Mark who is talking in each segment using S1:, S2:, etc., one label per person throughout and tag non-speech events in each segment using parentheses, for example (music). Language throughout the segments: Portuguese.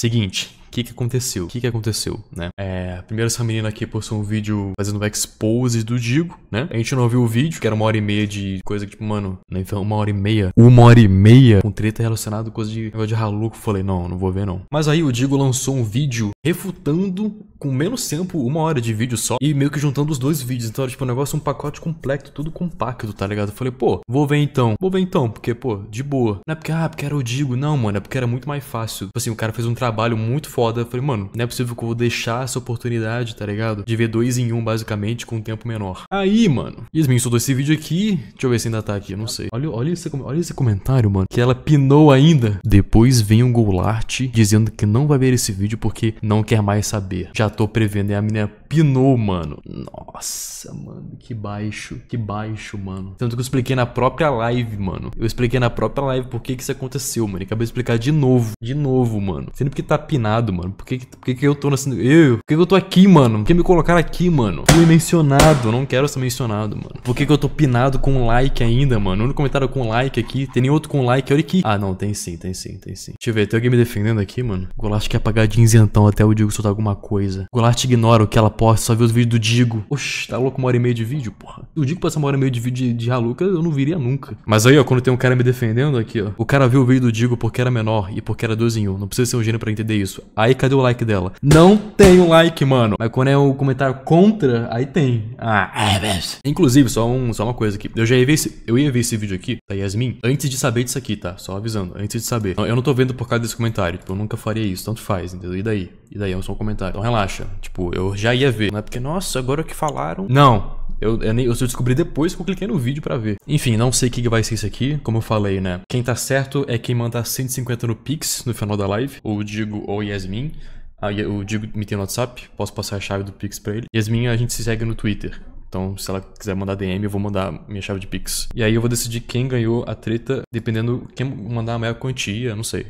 S1: Seguinte, que que aconteceu? O que que aconteceu, né? É, primeiro essa menina aqui postou um vídeo fazendo o expose do Digo, né? A gente não viu o vídeo, que era uma hora e meia de coisa que, tipo, mano, né? Então, uma hora e meia. Uma hora e meia com treta relacionada com coisa de negócio de raluco. Falei, não, não vou ver não. Mas aí o Digo lançou um vídeo refutando com menos tempo, uma hora de vídeo só, e meio que juntando os dois vídeos. Então era tipo um negócio, um pacote completo, tudo compacto, tá ligado? Eu falei, pô, vou ver então, vou ver então, porque, pô, de boa. Não é porque, ah, porque era o Digo, não, mano, é porque era muito mais fácil. Tipo assim, o cara fez um trabalho muito foda foda. Eu falei, mano, não é possível que eu vou deixar essa oportunidade, tá ligado? De ver dois em um, basicamente, com um tempo menor. Aí, mano, Yasmin soltou esse vídeo aqui. Deixa eu ver se ainda tá aqui, eu não sei. Olha, olha, esse, olha esse comentário, mano. Que ela pinou ainda. Depois vem um Goulart dizendo que não vai ver esse vídeo porque não quer mais saber. Já tô prevendo. E a menina pinou, mano. Nossa, mano, que baixo. Que baixo, mano. Tanto que eu expliquei na própria live, mano. Eu expliquei na própria live por que que isso aconteceu, mano. E acabei de explicar de novo. De novo, mano. Sendo que tá pinado, mano mano? Por que, por que, que eu tô nascendo? Eu? Por que, que eu tô aqui, mano? Por que me colocaram aqui, mano? Fui mencionado, não quero ser mencionado, mano. Por que, que eu tô pinado com like ainda, mano? No comentário com like aqui, tem nem outro com like, olha aqui. Ah, não, tem sim, tem sim, tem sim. Deixa eu ver, tem alguém me defendendo aqui, mano? Golast quer é apagar de isentão até o Digo soltar alguma coisa. Golast ignora o que ela posta, só vê os vídeos do Digo. Oxi, tá louco uma hora e meia de vídeo, porra. O Digo passa uma hora e meia de vídeo de, de Haluca, eu não viria nunca. Mas aí, ó, quando tem um cara me defendendo aqui, ó. O cara viu o vídeo do Digo porque era menor e porque era 2 em Um. Não precisa ser um gênio pra entender isso. Aí cadê o like dela? Não tem um like, mano. Mas quando é o comentário contra, aí tem. Ah, é, velho. Inclusive, só, um, só uma coisa aqui. Eu já ia ver esse, eu ia ver esse vídeo aqui, da tá, Yasmin, antes de saber disso aqui, tá? Só avisando, antes de saber. Eu não tô vendo por causa desse comentário. Tipo, eu nunca faria isso, tanto faz, entendeu? E daí? E daí é só um comentário. Então relaxa. Tipo, eu já ia ver. Não é porque, nossa, agora que falaram. Não. Eu, eu, eu descobri depois que eu cliquei no vídeo para ver. Enfim, não sei o que vai ser isso aqui, como eu falei, né? Quem tá certo é quem mandar 150 no Pix no final da live, ou Digo ou Yasmin. Aí ah, o Digo me tem no WhatsApp, posso passar a chave do Pix pra ele. Yasmin, a gente se segue no Twitter. Então, se ela quiser mandar DM, eu vou mandar minha chave de Pix. E aí eu vou decidir quem ganhou a treta, dependendo quem mandar a maior quantia, não sei.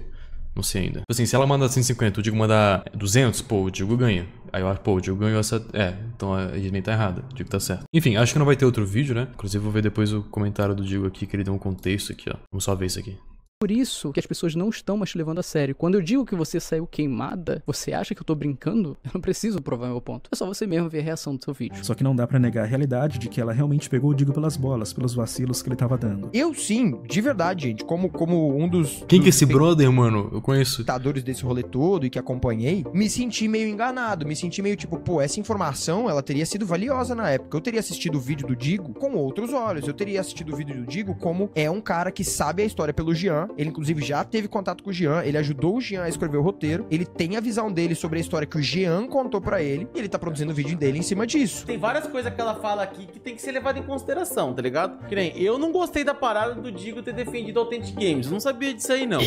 S1: Não sei ainda. Tipo assim, se ela mandar 150, o digo mandar 200, pô, o Digo ganha. Aí eu acho, pô, o Diego ganhou essa. É, então a é, Disney tá errada. O Diego tá certo. Enfim, acho que não vai ter outro vídeo, né? Inclusive, vou ver depois o comentário do Diego aqui, que ele deu um contexto aqui, ó. Vamos só ver isso aqui
S2: por isso que as pessoas não estão mais te levando a sério. Quando eu digo que você saiu queimada, você acha que eu tô brincando? Eu não preciso provar meu ponto. É só você mesmo ver a reação do seu vídeo. Só que não dá para negar a realidade de que ela realmente pegou o Digo pelas bolas, pelos vacilos que ele tava dando. Eu sim, de
S1: verdade, gente, como, como um dos... Quem dos que é esse brother, mano? Eu conheço. ...ditadores desse rolê todo
S3: e que acompanhei, me senti meio enganado, me senti meio tipo, pô, essa informação, ela teria sido valiosa na época. Eu teria assistido o vídeo do Digo com outros olhos. Eu teria assistido o vídeo do Digo como é um cara que sabe a história pelo Jean ele, inclusive, já teve contato com o Jean. Ele ajudou o Jean a escrever o roteiro. Ele tem a visão dele sobre a história que o Jean contou para ele. E ele tá produzindo o vídeo dele em cima disso. Tem várias
S2: coisas que ela fala aqui que tem que ser levada em consideração, tá ligado? Que nem, eu não gostei da parada do
S3: Digo ter defendido Authentic Games. Eu não sabia disso aí, não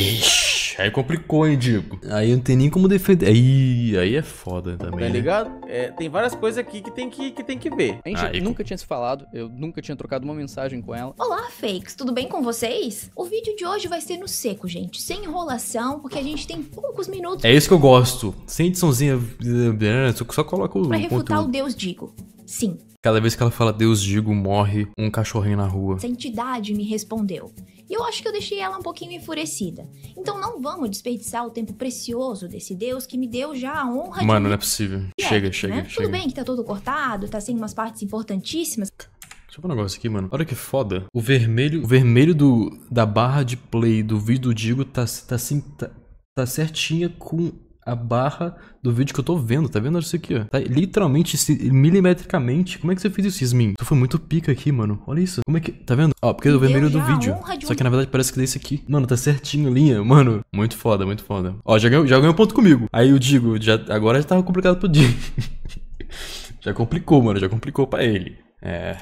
S1: aí complicou, hein, Digo? Aí não tem nem como defender. Aí, aí é foda tá também. Tá ligado?
S3: É, tem várias coisas aqui que tem que, que, tem que
S2: ver. A gente ah, nunca com... tinha se falado, eu nunca tinha trocado uma mensagem com ela.
S4: Olá, fakes, tudo bem com vocês? O vídeo de hoje vai ser no seco, gente. Sem enrolação, porque a gente tem poucos minutos. É isso
S1: que eu gosto. Sem ediçãozinha. Só coloca o. Pra refutar conteúdo. o
S4: Deus Digo. Sim.
S1: Cada vez que ela fala Deus digo, morre um cachorrinho na rua. Essa
S4: entidade me respondeu. E eu acho que eu deixei ela um pouquinho enfurecida. Então não vamos desperdiçar o tempo precioso desse Deus que me deu já a honra Mano, de. Mano, não é
S1: possível. É, chega, né? chega, Tudo chega. bem
S4: que tá todo cortado, tá sem umas partes importantíssimas. Deixa
S1: eu ver um negócio aqui, mano. Olha que foda. O vermelho, o vermelho do, da barra de play do vídeo do Digo tá, tá, assim, tá, tá certinha com a barra do vídeo que eu tô vendo, tá vendo isso aqui, ó? Tá literalmente, milimetricamente. Como é que você fez isso, Yasmin? Tu foi muito pica aqui, mano. Olha isso. Como é que... Tá vendo? Ó, porque é o vermelho do vídeo. Só que na verdade parece que é isso aqui. Mano, tá certinho a linha, mano. Muito foda, muito foda. Ó, já ganhou, já ganhou um ponto comigo. Aí eu digo, já, agora já tava complicado pro dia. (laughs) já complicou, mano. Já complicou pra ele. É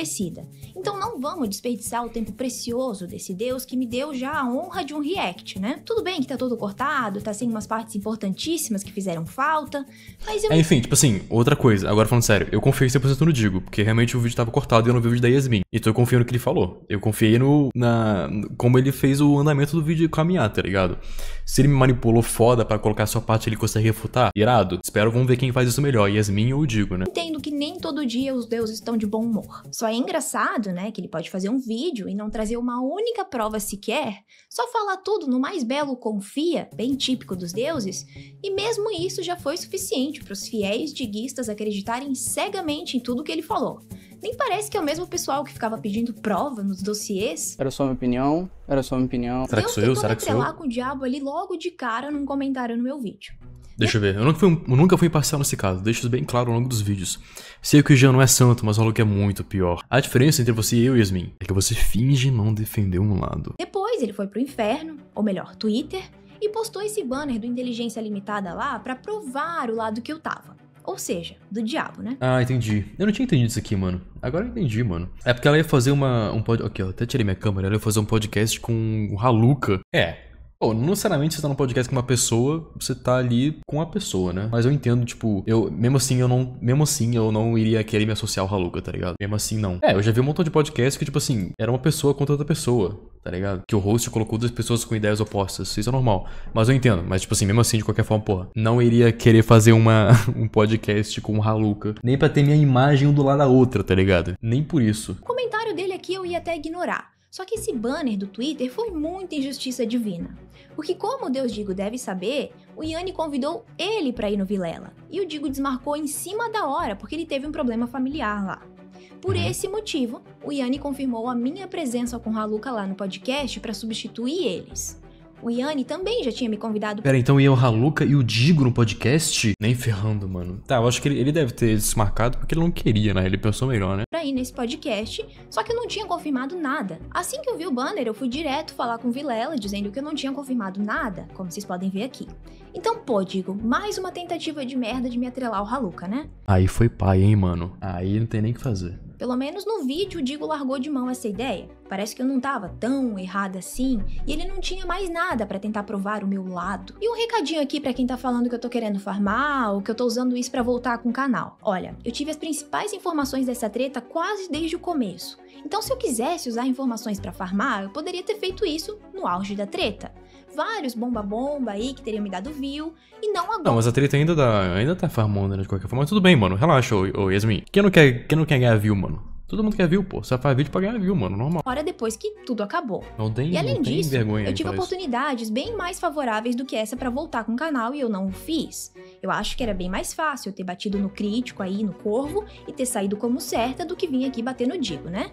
S4: merecida. Então não vamos desperdiçar o tempo precioso desse Deus que me deu já a honra de um react, né? Tudo bem que tá todo cortado, tá sem umas partes importantíssimas que fizeram falta, mas eu... É, enfim,
S1: tipo assim, outra coisa, agora falando sério, eu confiei 100% no Digo, porque realmente o vídeo tava cortado e eu não vi o vídeo da Yasmin. Então eu confiando no que ele falou. Eu confiei no... na... como ele fez o andamento do vídeo caminhar, tá ligado? Se ele me manipulou foda para colocar sua parte ele consegue refutar, irado. Espero, vamos ver quem faz isso melhor, Yasmin ou o Digo, né?
S4: Entendo que nem todo dia os deuses estão de bom humor. Só é engraçado, né, que ele pode fazer um vídeo e não trazer uma única prova sequer, só falar tudo no mais belo confia, bem típico dos deuses, e mesmo isso já foi suficiente para os fiéis diguistas acreditarem cegamente em tudo que ele falou. Nem parece que é o mesmo pessoal que ficava pedindo prova nos dossiês.
S2: Era só minha opinião, era só minha opinião. Será que sou eu? Será que sou eu? com
S4: o diabo ali logo de cara num comentário no meu vídeo.
S1: Deixa eu ver. Eu nunca, fui, eu nunca fui imparcial nesse caso, deixo isso bem claro ao longo dos vídeos. Sei que o Jean não é santo, mas o que é muito pior. A diferença entre você e eu, Yasmin, é que você finge não defender um lado.
S4: Depois ele foi pro inferno, ou melhor, Twitter, e postou esse banner do Inteligência Limitada lá para provar o lado que eu tava. Ou seja, do diabo, né?
S1: Ah, entendi. Eu não tinha entendido isso aqui, mano. Agora eu entendi, mano. É porque ela ia fazer uma. Um pod... Aqui, ó. Até tirei minha câmera. Ela ia fazer um podcast com o Haluca. É, Bom, não necessariamente você tá no podcast com uma pessoa, você tá ali com a pessoa, né? Mas eu entendo, tipo, eu, mesmo assim, eu não, mesmo assim, eu não iria querer me associar ao haluka tá ligado? Mesmo assim, não. É, eu já vi um montão de podcast que, tipo assim, era uma pessoa contra outra pessoa, tá ligado? Que o host colocou duas pessoas com ideias opostas, isso é normal. Mas eu entendo, mas, tipo assim, mesmo assim, de qualquer forma, porra, não iria querer fazer uma, (laughs) um podcast com o haluka nem para ter minha imagem um do lado da outra, tá ligado? Nem por isso.
S4: O comentário dele aqui eu ia até ignorar. Só que esse banner do Twitter foi muita injustiça divina. Porque, como Deus Digo deve saber, o Yanni convidou ele para ir no Vilela. E o Digo desmarcou em cima da hora, porque ele teve um problema familiar lá. Por uhum. esse motivo, o Yanni confirmou a minha presença com Haluca lá no podcast para substituir eles. O Yanni também já tinha me convidado. Pera,
S1: então ia o Haluca e o Digo no podcast? Nem ferrando, mano. Tá, eu acho que ele, ele deve ter desmarcado porque ele não queria, né? Ele pensou melhor, né?
S4: Pra ir nesse podcast, só que eu não tinha confirmado nada. Assim que eu vi o banner, eu fui direto falar com o Vilela, dizendo que eu não tinha confirmado nada, como vocês podem ver aqui. Então, pô, Digo, mais uma tentativa de merda de me atrelar ao Haluca, né?
S1: Aí foi pai, hein, mano? Aí não tem nem o que fazer.
S4: Pelo menos no vídeo o Digo largou de mão essa ideia. Parece que eu não tava tão errada assim e ele não tinha mais nada para tentar provar o meu lado. E um recadinho aqui para quem tá falando que eu tô querendo farmar ou que eu tô usando isso para voltar com o canal. Olha, eu tive as principais informações dessa treta quase desde o começo. Então se eu quisesse usar informações para farmar, eu poderia ter feito isso no auge da treta vários bomba-bomba aí que teriam me dado view e não agora. Não, mas a treta
S1: ainda, dá, ainda tá farmando, né? De qualquer forma. Mas tudo bem, mano. Relaxa, ô, ô Yasmin. Quem não, quer, quem não quer ganhar view, mano? Todo mundo quer view, pô. Só faz vídeo pra ganhar view, mano. Normal.
S4: Hora depois que tudo acabou.
S1: Não tem, e além não disso, vergonha eu tive
S4: oportunidades isso. bem mais favoráveis do que essa para voltar com o canal e eu não o fiz. Eu acho que era bem mais fácil eu ter batido no crítico aí, no corvo, e ter saído como certa do que vir aqui bater no Digo, né?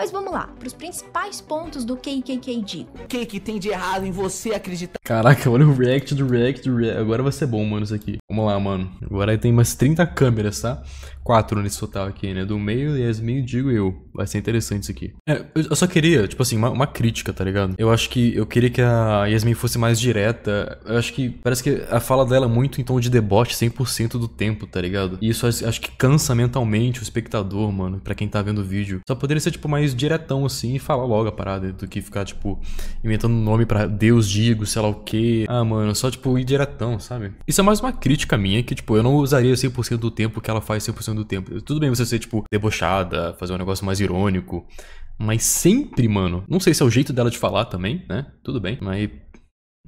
S4: Mas vamos lá, para os principais pontos do KKK Digo. O que, que tem de errado em você acreditar?
S1: Caraca, olha o react do react do react. Agora vai ser bom, mano, isso aqui. Vamos lá, mano. Agora tem umas 30 câmeras, tá? Quatro nesse total aqui, né? Do meio, Yasmin, Digo e eu vai ser interessante isso aqui. É, eu só queria, tipo assim, uma, uma, crítica, tá ligado? Eu acho que eu queria que a Yasmin fosse mais direta. Eu acho que parece que a fala dela é muito em tom de deboche 100% do tempo, tá ligado? E isso acho que cansa mentalmente o espectador, mano, para quem tá vendo o vídeo. Só poderia ser, tipo, mais diretão assim e falar logo a parada do que ficar, tipo, inventando nome para Deus digo, sei lá o que. Ah, mano, só, tipo, ir diretão, sabe? Isso é mais uma crítica minha que, tipo, eu não usaria 100% do tempo que ela faz 100% do tempo. Tudo bem você ser, tipo, debochada, fazer um negócio mais irônico. Mas sempre, mano. Não sei se é o jeito dela de falar também, né? Tudo bem. Mas.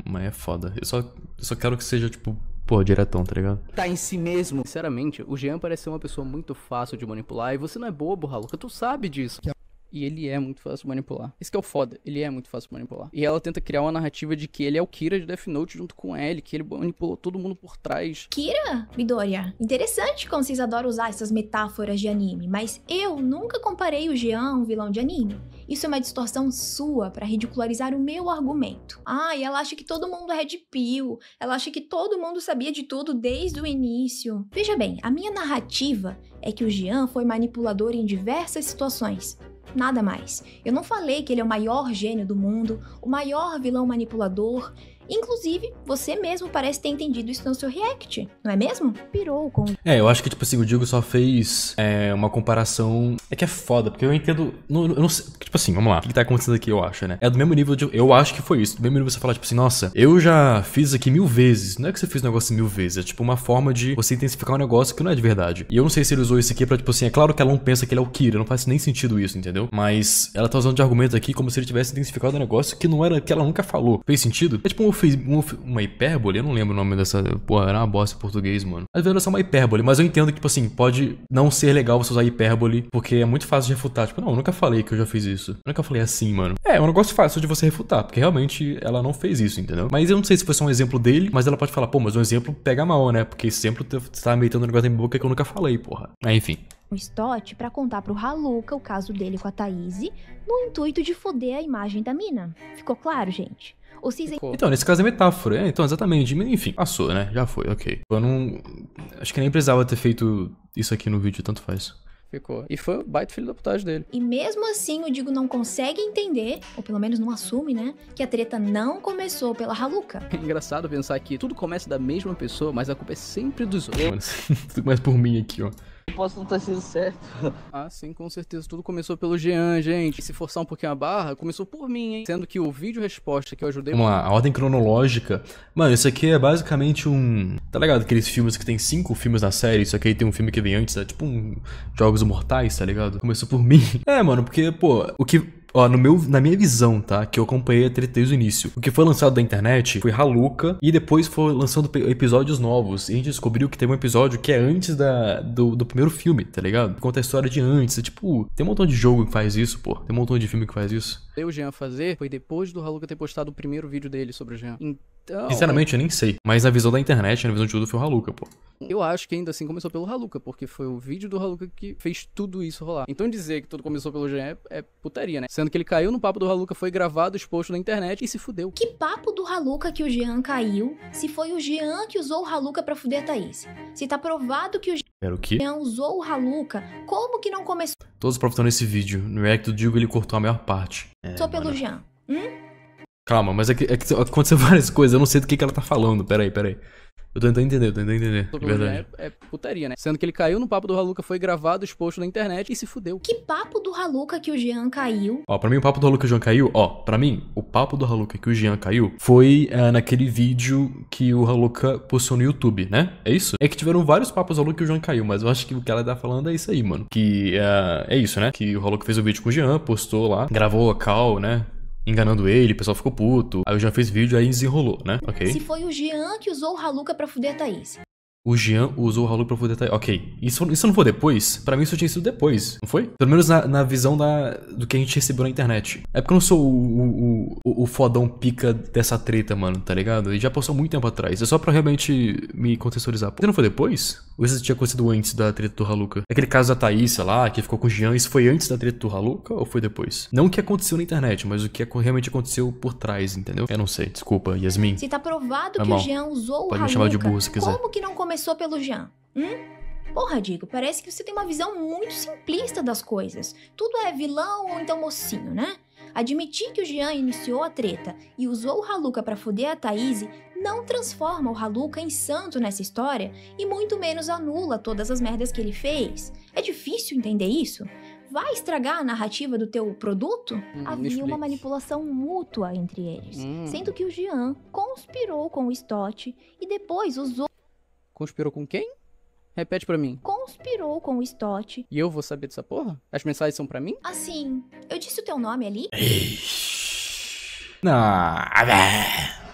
S1: Mas é foda. Eu só, eu só quero que seja, tipo, Pô, diretão, tá ligado?
S2: Tá em si mesmo. Sinceramente, o Jean parece ser uma pessoa muito fácil de manipular e você não é bobo, Raluca. tu sabe disso. Que a e ele é muito fácil de manipular. Esse que é o foda, ele é muito fácil de manipular. E ela tenta criar uma narrativa de que ele é o Kira de Death Note junto com ele, que ele manipulou todo mundo por trás.
S4: Kira, Midoriya, interessante como vocês adoram usar essas metáforas de anime, mas eu nunca comparei o Jean a um vilão de anime. Isso é uma distorção sua para ridicularizar o meu argumento. Ah, e ela acha que todo mundo é red pill, ela acha que todo mundo sabia de tudo desde o início. Veja bem, a minha narrativa é que o Jean foi manipulador em diversas situações. Nada mais. Eu não falei que ele é o maior gênio do mundo, o maior vilão manipulador, Inclusive, você mesmo parece ter entendido isso no seu React, não é mesmo? Pirou com.
S1: É, eu acho que, tipo assim, o Diego só fez é, uma comparação. É que é foda, porque eu entendo. Não, eu não sei. Tipo assim, vamos lá. O que tá acontecendo aqui, eu acho, né? É do mesmo nível de. Eu acho que foi isso. Do mesmo nível de você falar, tipo assim, nossa, eu já fiz aqui mil vezes. Não é que você fez o um negócio mil vezes. É tipo uma forma de você intensificar um negócio que não é de verdade. E eu não sei se ele usou isso aqui pra, tipo assim, é claro que ela não pensa que ele é o Kira. Não faz nem sentido isso, entendeu? Mas ela tá usando de argumento aqui como se ele tivesse intensificado um negócio que não era. que ela nunca falou. Fez sentido? É tipo um fez uma, uma, hipérbole, eu não lembro o nome dessa. Porra, era uma bosta em português, mano. Às vezes é só uma hipérbole, mas eu entendo que, tipo assim, pode não ser legal você usar hipérbole, porque é muito fácil de refutar. Tipo, não, eu nunca falei que eu já fiz isso. Eu nunca falei assim, mano. É, é um negócio fácil de você refutar, porque realmente ela não fez isso, entendeu? Mas eu não sei se foi só um exemplo dele, mas ela pode falar, pô, mas um exemplo pega mal, né? Porque esse exemplo você tá meitando um negócio em boca que eu nunca falei, porra. Aí, enfim
S4: Um Stott para contar pro Haluca é o caso dele com a Thaís, no intuito de foder a imagem da mina. Ficou claro, gente? o cisne. Então, nesse
S1: caso é metáfora. É, então, exatamente. Enfim, passou, né? Já foi, ok. Eu não. Acho que nem precisava ter feito isso aqui no vídeo, tanto faz.
S2: Ficou. E foi o baita filho da putagem dele.
S4: E mesmo assim, o Digo não consegue entender, ou pelo menos não assume, né? Que a treta não começou pela Haluca. (laughs) É
S2: engraçado pensar que tudo começa da mesma pessoa, mas a culpa é sempre dos outros. Mano,
S1: tudo começa por mim aqui, ó.
S4: Posso não estar sendo certo.
S2: (laughs) Ah, sim, com certeza. Tudo começou pelo Jean, gente. Se forçar um pouquinho a barra, começou por mim, hein? Sendo que o vídeo resposta que eu ajudei. Vamos lá,
S1: a ordem cronológica. Mano, isso aqui é basicamente um. Tá ligado? Aqueles filmes que tem cinco filmes na série. Isso aqui tem um filme que vem antes, é né? tipo um Jogos Mortais, tá ligado? Começou por mim. (laughs) É, mano, porque, pô, o que Ó, no meu, na minha visão, tá? Que eu acompanhei a treta desde o início. O que foi lançado da internet foi Haluca e depois foi lançando episódios novos. E a gente descobriu que tem um episódio que é antes da, do, do primeiro filme, tá ligado? Conta a história de antes. É, tipo, tem um montão de jogo que faz isso, pô. Tem um montão de filme que faz isso.
S2: Eu, Jean, fazer foi depois do Haluca ter postado o primeiro vídeo dele sobre o Jean. Então, Sinceramente, eu nem
S1: sei. Mas a visão da internet, a visão de tudo foi o Haluka, pô.
S2: Eu acho que ainda assim começou pelo Haluka, porque foi o vídeo do Haluka que fez tudo isso rolar. Então dizer que tudo começou pelo Jean é, é, putaria, né? Sendo que ele caiu no papo do Haluka, foi gravado, exposto na internet e se fudeu.
S4: Que papo do Haluka que o Jean caiu, se foi o Jean que usou o Haluka pra fuder a Thaís? Se tá provado que o Jean Era o quê? usou o Haluka, como que não começou?
S1: Todos aproveitando esse vídeo. No react do Digo ele cortou a maior parte.
S4: É, pelo mano. Jean. Hum?
S1: Calma, mas é que, é que aconteceu (laughs) várias coisas, eu não sei do que, que ela tá falando. Peraí, peraí. Eu tô tentando entender, eu tô tentando entender. Sobre verdade.
S2: É, é, putaria, né? Sendo que ele caiu no papo do Haluca, foi gravado, exposto na
S4: internet e se fudeu. Que papo do Haluca que o Jean caiu?
S1: Ó, pra mim o papo do Haluca que o Jean caiu, ó, pra mim, o papo do Haluca que o Jean caiu foi é, naquele vídeo que o Haluca postou no YouTube, né? É isso? É que tiveram vários papos do Haluca que o Jean caiu, mas eu acho que o que ela tá falando é isso aí, mano. Que é, é isso, né? Que o Haluca fez o vídeo com o Jean, postou lá, gravou a call, né? enganando ele, o pessoal ficou puto. Aí eu já fiz vídeo, aí desenrolou, né? Ok. Se
S4: foi o Jean que usou o Haluka pra fuder a Thaís.
S1: O Jean usou o Raul pra poder... Tá- ok, isso, isso não foi depois? Pra mim isso tinha sido depois, não foi? Pelo menos na, na visão da, do que a gente recebeu na internet. É porque eu não sou o, o, o, o fodão pica dessa treta, mano, tá ligado? E já passou muito tempo atrás. É só pra realmente me contextualizar. Porque não foi depois? Ou isso tinha acontecido antes da treta do Haluca? Aquele caso da Thaís, lá, que ficou com o Jean, isso foi antes da treta do Haluca ou foi depois? Não o que aconteceu na internet, mas o que realmente aconteceu por trás, entendeu? Eu não sei, desculpa, Yasmin. Se
S4: tá provado é que mal. o Jean usou o Pode me chamar de burro se quiser. como que não começou? começou pelo Jean. Hum? Porra, digo, parece que você tem uma visão muito simplista das coisas. Tudo é vilão ou então mocinho, né? Admitir que o Jean iniciou a treta e usou o Haluka para foder a Thaís não transforma o Haluka em santo nessa história e muito menos anula todas as merdas que ele fez. É difícil entender isso? Vai estragar a narrativa do teu produto? Hum, Havia uma manipulação mútua entre eles, hum. sendo que o Jean conspirou com o Stott e depois usou
S2: Conspirou com quem? Repete para mim.
S4: Conspirou com o Stott.
S2: E eu vou saber dessa porra? As mensagens são para mim?
S4: Assim, eu disse o teu nome ali? Não.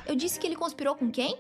S4: Eu disse que ele conspirou com quem?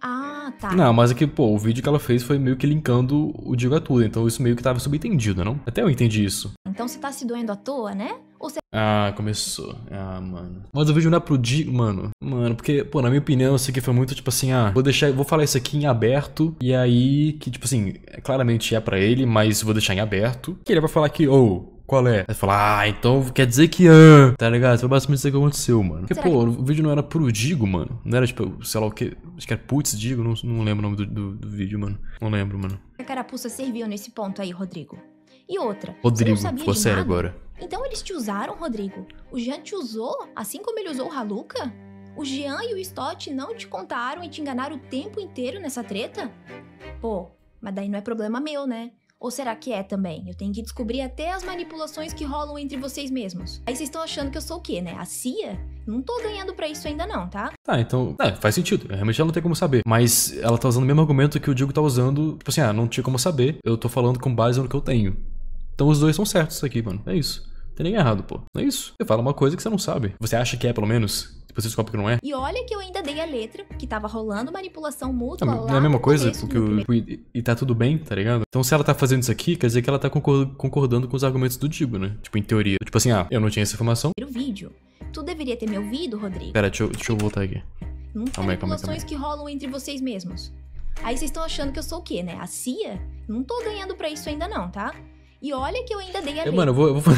S4: Ah, é. tá. Não, mas é que,
S1: pô, o vídeo que ela fez foi meio que linkando o Diego a tudo, então isso meio que tava subentendido, não? Até eu entendi isso.
S4: Então você tá se doendo à toa, né? Ou você...
S1: Ah, começou. Ah, mano. Mas o vídeo não é pro Diego, mano. Mano, porque, pô, na minha opinião, isso aqui foi muito, tipo assim, ah, vou deixar, vou falar isso aqui em aberto, e aí, que, tipo assim, é, claramente é para ele, mas vou deixar em aberto, que ele vai falar que, ou... Oh, qual é? Aí fala, ah, então quer dizer que ah, tá ligado? Foi basicamente isso que aconteceu, mano. Porque, pô, o vídeo não era pro Digo, mano. Não era, tipo, sei lá o que. Acho que era Putz Digo, não, não lembro o nome do, do, do vídeo, mano. Não lembro, mano.
S4: A carapuça serviu nesse ponto aí, Rodrigo. E outra. Rodrigo, ficou sério agora. Então eles te usaram, Rodrigo. O Jean te usou, assim como ele usou o Haluca? O Jean e o Stott não te contaram e te enganaram o tempo inteiro nessa treta? Pô, mas daí não é problema meu, né? Ou será que é também? Eu tenho que descobrir até as manipulações que rolam entre vocês mesmos. Aí vocês estão achando que eu sou o quê, né? A CIA? Não tô ganhando para isso ainda não, tá?
S1: Tá, então, é, faz sentido. É, realmente ela não tem como saber. Mas ela tá usando o mesmo argumento que o Diego tá usando. Tipo assim, ah, não tinha como saber. Eu tô falando com base no que eu tenho. Então os dois são certos aqui, mano. É isso. Não tem ninguém errado, pô. É isso. Você fala uma coisa que você não sabe. Você acha que é, pelo menos você descobre que não é.
S4: E olha que eu ainda dei a letra, que tava rolando manipulação é mútua não, é a mesma coisa? Porque o,
S1: e, e, tá tudo bem, tá ligado? Então se ela tá fazendo isso aqui, quer dizer que ela tá concordando com os argumentos do Digo, né? Tipo, em teoria. Tipo assim, ah, eu não tinha essa informação.
S4: O vídeo. Tu deveria ter me ouvido, Rodrigo. Pera,
S1: deixa eu, deixa eu voltar aqui.
S4: Não tem manipulações que rolam entre vocês mesmos. Aí vocês estão achando que eu sou o quê, né? A CIA? Não tô ganhando pra isso ainda não, tá? E olha que eu ainda dei a eu, é, Mano, eu vou,
S1: eu vou,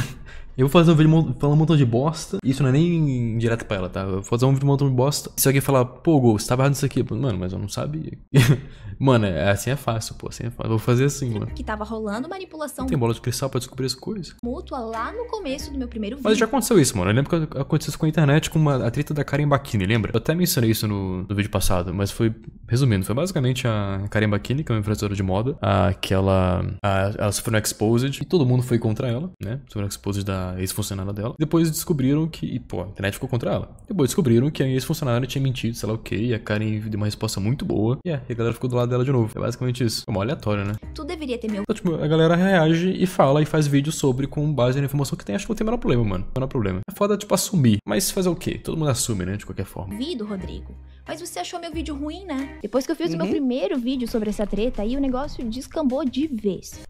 S1: eu vou fazer um vídeo falando um montão de bosta. Isso não é nem direto pra ela, tá? Eu vou fazer um vídeo um montão de bosta. Se alguém falar, pô, Gol, você tava errado nisso aqui. Mano, mas eu não sabia. (laughs) mano, é, assim é fácil, pô. Assim é fácil. Eu vou fazer assim, mano. Que
S4: tava rolando manipulação. Tem bola
S1: de cristal pra descobrir as coisas.
S4: Mútua lá no começo do meu primeiro vídeo. Mas já
S1: aconteceu isso, mano. Eu lembro que aconteceu isso com a internet com uma, a treta da Karen Bakini, lembra? Eu até mencionei isso no, no vídeo passado, mas foi. Resumindo, foi basicamente a Karen Bakini, que é uma influenciadora de moda, a, que ela, a, ela sofreu um exposed e todo mundo foi contra ela, né? Sofreu um exposed da ex-funcionária dela. Depois descobriram que. E, pô, a internet ficou contra ela. Depois descobriram que a ex-funcionária tinha mentido, sei lá o quê. e a Karen deu uma resposta muito boa. E, é, e a galera ficou do lado dela de novo. É basicamente isso. É uma aleatória, né?
S4: Tu deveria ter meu. Então, tipo,
S1: a galera reage e fala e faz vídeo sobre com base na informação que tem. Acho que não tem menor problema, mano. Menor problema. É foda, tipo, assumir. Mas fazer o quê? Todo mundo assume, né? De qualquer forma. Vido,
S4: Rodrigo. Mas você achou meu vídeo ruim, né? Depois que eu fiz uhum. o meu uhum. primeiro vídeo sobre essa treta aí, o negócio descambou de vez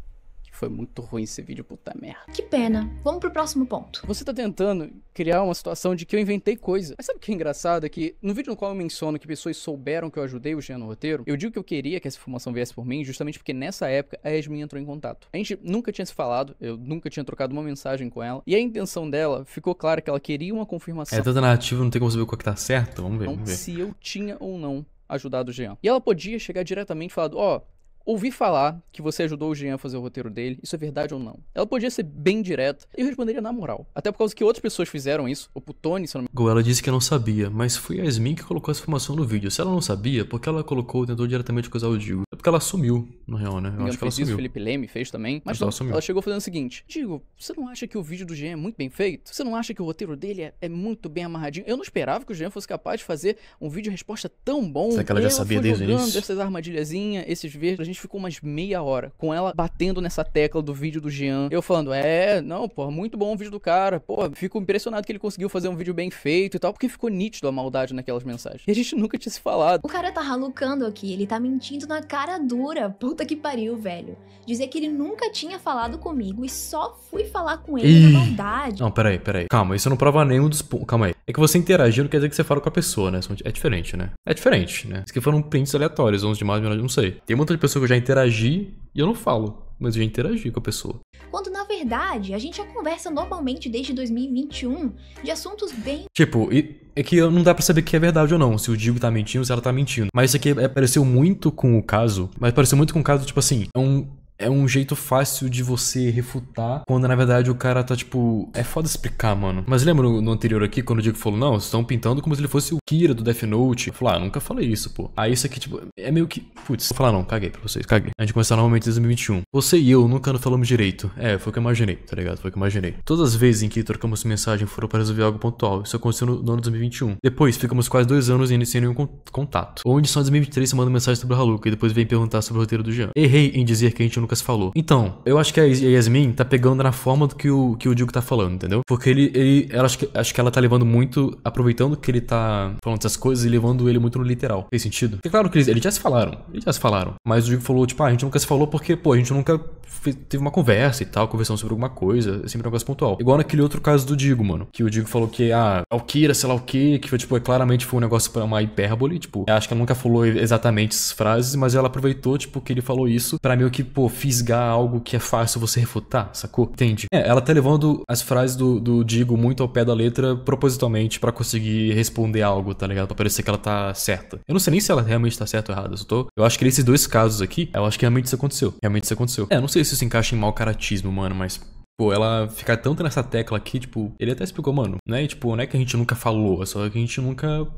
S2: foi muito ruim esse vídeo, puta merda. Que pena. Vamos pro próximo ponto. Você tá tentando criar uma situação de que eu inventei coisa. Mas sabe o que é engraçado? É que no vídeo no qual eu menciono que pessoas souberam que eu ajudei o Jean no roteiro, eu digo que eu queria que essa informação viesse por mim, justamente porque nessa época a Yasmin entrou em contato. A gente nunca tinha se falado, eu nunca tinha trocado uma mensagem com ela, e a intenção dela ficou clara que ela queria uma confirmação. É tanta narrativa, não
S1: tem como saber qual que tá certo. Vamos ver. Então, vamos ver. se
S2: eu tinha ou não ajudado o Jean. E ela podia chegar diretamente e falar: Ó, oh, Ouvi falar que você ajudou o Jean a fazer o roteiro dele, isso é verdade ou não? Ela podia ser bem direta, eu responderia na moral. Até por causa que outras pessoas fizeram isso, o Putone, se não me Goela
S1: disse que não sabia, mas foi a Yasmin que colocou essa informação no vídeo. Se ela não sabia, porque ela colocou, tentou diretamente acusar o Digo porque ela sumiu, na real, né? Eu acho que ela sumiu. O Felipe
S2: Leme fez também. Mas, ela, então, ela, chegou fazendo o seguinte: Digo, você não acha que o vídeo do Jean é muito bem feito? Você não acha que o roteiro dele é, é muito bem amarradinho? Eu não esperava que o Jean fosse capaz de fazer um vídeo resposta tão bom. Será que ela já sabia desde o início? essas armadilhazinhas, esses verdes. A gente ficou umas meia hora com ela batendo nessa tecla do vídeo do Jean. Eu falando, é, não, pô, muito bom o vídeo do cara. Pô, fico impressionado que ele conseguiu fazer um vídeo bem feito e tal, porque ficou nítido a maldade naquelas mensagens. E a gente nunca tinha se falado. O
S4: cara tá ralucando aqui, ele tá mentindo na cara cara dura. Puta que pariu, velho. Dizer que ele nunca tinha falado comigo e só fui falar com ele Ih. na maldade. Não,
S1: peraí, peraí. Calma, isso não prova nenhum dos pontos. Calma aí. É que você interagiu não quer dizer que você fala com a pessoa, né? É diferente, né? É diferente, né? Isso que foram prints aleatórios, uns demais março, não sei. Tem muita pessoa que eu já interagi e eu não falo mas eu já interagi com a pessoa.
S4: Quando na verdade, a gente já conversa normalmente desde 2021 de assuntos bem.
S1: Tipo, é que não dá para saber que é verdade ou não, se o Diego tá mentindo, se ela tá mentindo. Mas isso aqui apareceu é, é, pareceu muito com o caso, mas pareceu muito com o caso, tipo assim, é um é um jeito fácil de você refutar quando na verdade o cara tá tipo. É foda explicar, mano. Mas lembra no, anterior aqui, quando o Diego falou, não, estão pintando como se ele fosse o Kira do Death Note. Eu falei, ah, nunca falei isso, pô. Aí isso aqui, tipo, é meio que. Putz, vou falar não, caguei pra vocês, caguei. A gente começar normalmente em 2021. Você e eu nunca não falamos direito. É, foi o que eu imaginei, tá ligado? Foi o que eu imaginei. Todas as vezes em que trocamos mensagem foram para resolver algo pontual. Isso aconteceu no, ano de 2021. Depois, ficamos quase dois anos e sem nenhum contato. Onde só em 2023 você manda mensagem sobre o Haluka e depois vem perguntar sobre o roteiro do Jean. Errei em dizer que a gente nunca Lucas falou. Então, eu acho que a Yasmin tá pegando na forma do que o, que o Diego tá falando, entendeu? Porque ele, ele ela, acho, que, acho que ela tá levando muito, aproveitando que ele tá falando essas coisas e levando ele muito no literal. Fez sentido? Porque, claro que eles, eles já se falaram, eles já se falaram. Mas o Diego falou, tipo, ah, a gente nunca se falou porque, pô, a gente nunca fez, teve uma conversa e tal, conversando sobre alguma coisa, é sempre um negócio pontual. Igual naquele outro caso do Digo, mano, que o Digo falou que, ah, Alquira, sei lá o que, que foi, tipo, é, claramente foi um negócio pra uma hipérbole, tipo, acho que ela nunca falou exatamente essas frases, mas ela aproveitou, tipo, que ele falou isso pra meio que, pô, fisgar algo que é fácil você refutar, sacou? Entende? É, ela tá levando as frases do, do Digo muito ao pé da letra propositalmente para conseguir responder algo, tá ligado? Pra parecer que ela tá certa. Eu não sei nem se ela realmente tá certa ou errada, eu tô. Eu acho que nesses dois casos aqui, eu acho que realmente isso aconteceu. Realmente isso aconteceu. É, não sei se isso encaixa em mau caratismo, mano, mas Pô, ela ficar tanto nessa tecla aqui, tipo, ele até explicou, mano, né? Tipo, não é que a gente nunca falou, é só que a gente nunca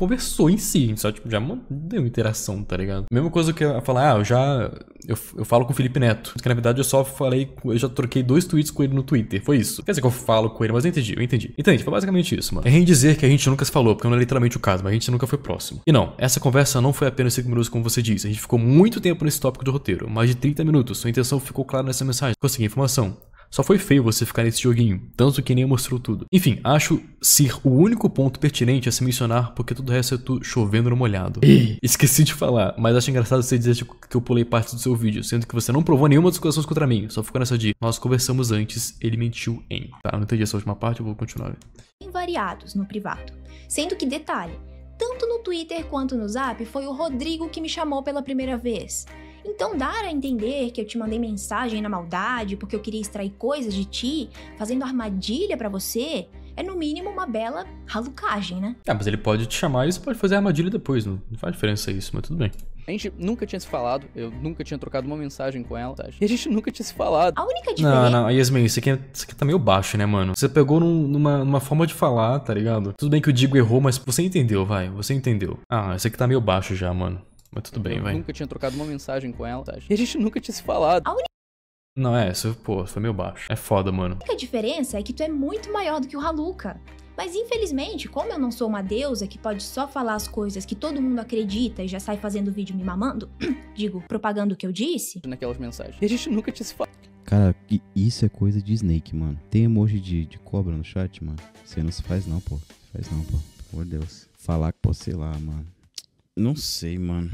S1: conversou em si, só tipo, já deu interação, tá ligado? Mesma coisa que eu falar, ah, eu já. Eu, eu falo com o Felipe Neto. Que na verdade eu só falei. Eu já troquei dois tweets com ele no Twitter. Foi isso. Quer dizer que eu falo com ele, mas eu entendi, eu entendi. Então, Entende? Foi basicamente isso, mano. É em dizer que a gente nunca se falou, porque não é literalmente o caso, mas a gente nunca foi próximo. E não, essa conversa não foi apenas 5 minutos, como você disse. A gente ficou muito tempo nesse tópico do roteiro, mais de 30 minutos. Sua intenção ficou clara nessa mensagem. Consegui informação. Só foi feio você ficar nesse joguinho, tanto que nem mostrou tudo. Enfim, acho ser o único ponto pertinente a se mencionar, porque todo o resto é tu chovendo no molhado. (laughs) esqueci de falar, mas acho engraçado você dizer tipo, que eu pulei parte do seu vídeo, sendo que você não provou nenhuma das acusações contra mim, só ficou nessa de nós conversamos antes, ele mentiu em. Tá, não entendi essa última parte, eu vou continuar.
S4: Variados no privado. Sendo que, detalhe, tanto no Twitter quanto no Zap foi o Rodrigo que me chamou pela primeira vez. Então, dar a entender que eu te mandei mensagem na maldade porque eu queria extrair coisas de ti, fazendo armadilha para você, é no mínimo uma bela ralucagem, né?
S1: Ah, mas ele pode te chamar e você pode fazer armadilha depois, não faz diferença isso, mas tudo bem.
S4: A gente nunca
S2: tinha se falado, eu nunca tinha trocado uma mensagem com ela, tá? e a gente nunca tinha se falado. A única diferença... Não, não,
S1: Yasmin, isso aqui, é, isso aqui tá meio baixo, né, mano? Você pegou num, numa, numa forma de falar, tá ligado? Tudo bem que o Digo errou, mas você entendeu, vai, você entendeu. Ah, isso aqui tá meio baixo já, mano. Mas tudo bem, eu vai. nunca
S2: tinha trocado uma mensagem com ela, E a gente nunca tinha se falado. A única...
S1: Não, é, isso, pô, foi meio baixo. É foda, mano. A
S4: única diferença é que tu é muito maior do que o Haluca. Mas infelizmente, como eu não sou uma deusa que pode só falar as coisas que todo mundo acredita e já sai fazendo vídeo me mamando, (clears throat) digo, propagando o que eu disse. Naquelas mensagens. E a gente nunca tinha se falado.
S3: Cara, isso é coisa de Snake, mano. Tem emoji de, de cobra no chat, mano? Você não se faz não, pô. Se faz não, pô. Por Deus. Falar com você lá, mano. Não sei, mano.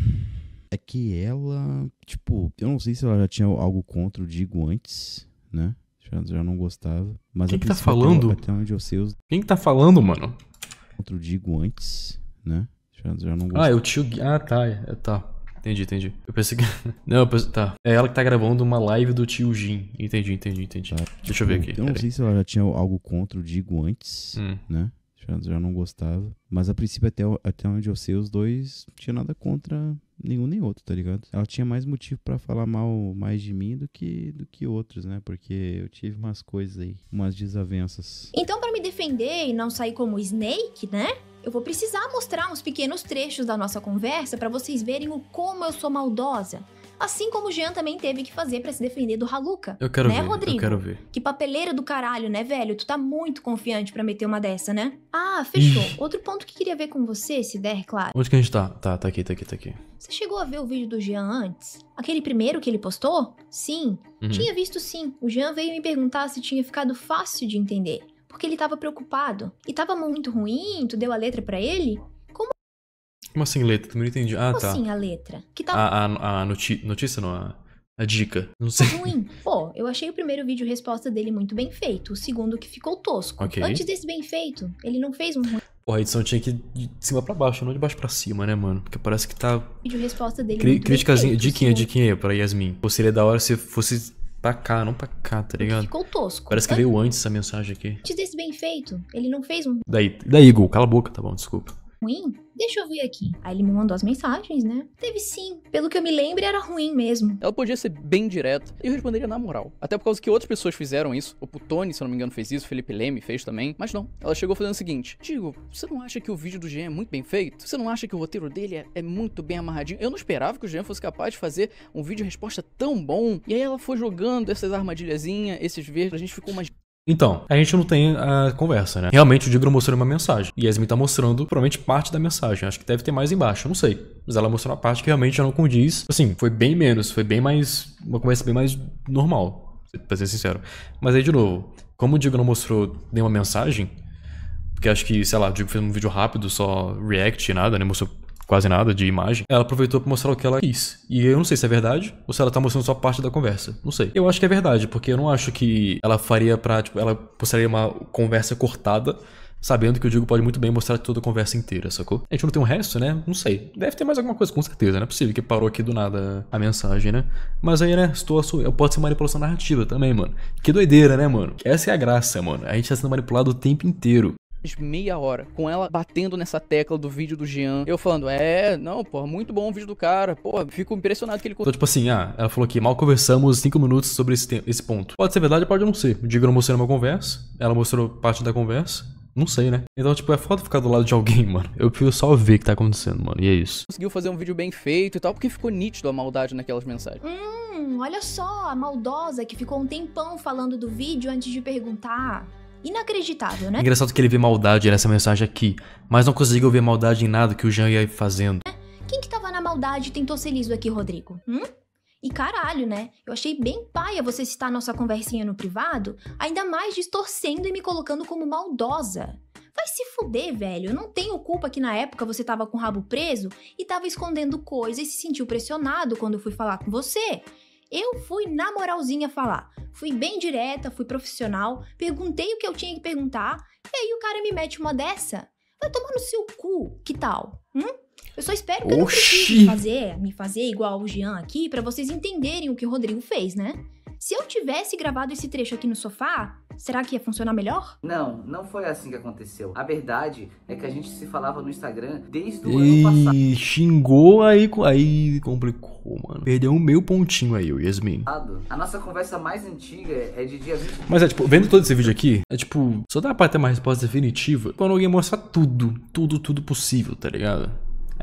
S3: É que ela, tipo, eu não sei se ela já tinha algo contra o Digo antes, né? Já, já não gostava. Mas Quem é que tá falando? Até, onde eu sei. Os... Quem que tá falando, mano? Contra o Digo antes, né? Já, já não gostava. Ah, é o
S1: tio. Ah, tá. É, tá. Entendi, entendi. Eu pensei que. (laughs) Não, eu pensei... tá. É ela que tá gravando uma live do tio Jin. Entendi, entendi, entendi. Tá,
S3: tipo, Deixa eu ver tipo, aqui. Eu não sei se ela já tinha algo contra o Digo antes, hum. né? já, já não gostava. Mas a princípio, até, até onde eu sei, os dois tinha nada contra nenhum nem outro, tá ligado? Ela tinha mais motivo para falar mal mais de mim do que do que outros, né? Porque eu tive umas coisas aí, umas desavenças.
S4: Então, para me defender e não sair como Snake, né? Eu vou precisar mostrar uns pequenos trechos da nossa conversa para vocês verem o como eu sou maldosa. Assim como o Jean também teve que fazer para se defender do Haluca. Eu quero né, ver. Rodrigo? Eu quero ver. Que papeleira do caralho, né, velho? Tu tá muito confiante para meter uma dessa, né? Ah, fechou. Outro ponto que queria ver com você, se der, claro.
S1: Onde que a gente tá? Tá, tá aqui, tá aqui, tá aqui.
S4: Você chegou a ver o vídeo do Jean antes? Aquele primeiro que ele postou? Sim. Uhum. Tinha visto sim. O Jean veio me perguntar se tinha ficado fácil de entender porque ele estava preocupado. E estava muito ruim, tu deu a letra para ele?
S1: Como assim letra? Também não entendi. Ah, Como tá. assim a
S4: letra? Que tal? A,
S1: a, a notícia, não, a, a dica. Não sei.
S4: ruim. Pô, eu achei o primeiro vídeo resposta dele muito bem feito. O segundo que ficou tosco. Ok. Antes desse bem feito, ele não fez um ruim.
S1: Porra, a edição tinha que ir de cima pra baixo, não de baixo pra cima, né, mano? Porque parece que tá.
S4: Vídeo resposta dele Cri muito criticazinha. bem feito. diquinha, segundo
S1: diquinha aí pra Yasmin. Pô, seria da hora se fosse pra cá, não pra cá, tá que ligado? Ficou
S4: tosco. Parece que veio
S1: antes essa mensagem aqui. Antes
S4: desse bem feito, ele não fez um
S1: Daí, daí, Igor, cala a boca,
S2: tá bom, desculpa.
S4: ruim. Deixa eu ver aqui. Aí ele me mandou as mensagens, né? Teve sim. Pelo que eu me lembro, era ruim mesmo.
S2: Ela podia ser bem direta. Eu responderia na moral. Até por causa que outras pessoas fizeram isso. O Putoni, se eu não me engano, fez isso. O Felipe Leme fez também. Mas não. Ela chegou fazendo o seguinte: Digo, você não acha que o vídeo do Jean é muito bem feito? Você não acha que o roteiro dele é, é muito bem amarradinho? Eu não esperava que o Jean fosse capaz de fazer um vídeo resposta tão bom. E aí ela foi jogando essas armadilhazinhas, esses verdes. A gente ficou mais
S1: então, a gente não tem a conversa, né? Realmente o Digro mostrou uma mensagem. E Yasmin tá mostrando, provavelmente, parte da mensagem. Acho que deve ter mais embaixo, não sei. Mas ela mostrou uma parte que realmente já não condiz. Assim, foi bem menos, foi bem mais. Uma conversa bem mais normal, pra ser sincero. Mas aí, de novo, como o Diego não mostrou nenhuma mensagem, porque acho que, sei lá, o Digro fez um vídeo rápido, só react e nada, né? Mostrou quase nada de imagem, ela aproveitou para mostrar o que ela quis. E eu não sei se é verdade ou se ela tá mostrando só parte da conversa. Não sei. Eu acho que é verdade, porque eu não acho que ela faria pra, tipo, ela postaria uma conversa cortada sabendo que o Diego pode muito bem mostrar toda a conversa inteira, sacou? A gente não tem um resto, né? Não sei. Deve ter mais alguma coisa, com certeza. Não é possível que parou aqui do nada a mensagem, né? Mas aí, né? Estou assumindo. Pode ser manipulação narrativa também, mano. Que doideira, né, mano? Essa é a graça, mano. A gente tá sendo manipulado o tempo inteiro
S2: meia hora com ela batendo nessa tecla do vídeo do Jean. Eu falando, é, não, pô, muito bom o vídeo do cara. Pô, fico impressionado que ele. Então,
S1: tipo assim, ah, ela falou que mal conversamos cinco minutos sobre esse, esse ponto.
S2: Pode ser verdade, pode não
S1: ser. O digo não mostrou uma conversa, ela mostrou parte da conversa. Não sei, né? Então, tipo, é foda ficar do lado de alguém, (laughs) mano. Eu prefiro só ver o que tá acontecendo, mano. E é isso.
S2: Conseguiu fazer um vídeo bem feito e tal, porque ficou nítido a maldade naquelas mensagens.
S4: Hum, olha só, a maldosa que ficou um tempão falando do vídeo antes de perguntar inacreditável, né? engraçado
S1: que ele vê maldade nessa mensagem aqui, mas não conseguiu ver maldade em nada que o Jean ia fazendo. Né?
S4: Quem que tava na maldade e tentou ser liso aqui, Rodrigo? Hum? E caralho, né? Eu achei bem paia você citar nossa conversinha no privado, ainda mais distorcendo e me colocando como maldosa. Vai se fuder, velho. Eu não tenho culpa que na época você tava com o rabo preso e tava escondendo coisa e se sentiu pressionado quando eu fui falar com você. Eu fui na moralzinha falar. Fui bem direta, fui profissional, perguntei o que eu tinha que perguntar, e aí o cara me mete uma dessa. Vai tomar no seu cu, que tal? Hum? Eu só espero que Oxi. eu não fazer, me fazer igual o Jean aqui, para vocês entenderem o que o Rodrigo fez, né? Se eu tivesse gravado esse trecho aqui no sofá, será que ia funcionar melhor? Não,
S5: não foi assim que aconteceu. A verdade é que a gente se falava no Instagram desde o e...
S1: ano passado. xingou aí, aí complicou, mano. Perdeu um meio pontinho aí, o Yasmin.
S5: A nossa conversa mais antiga é de dia 20.
S1: Mas é tipo, vendo todo esse vídeo aqui, é tipo, só dá pra ter uma resposta definitiva quando alguém mostrar tudo, tudo, tudo possível, tá ligado?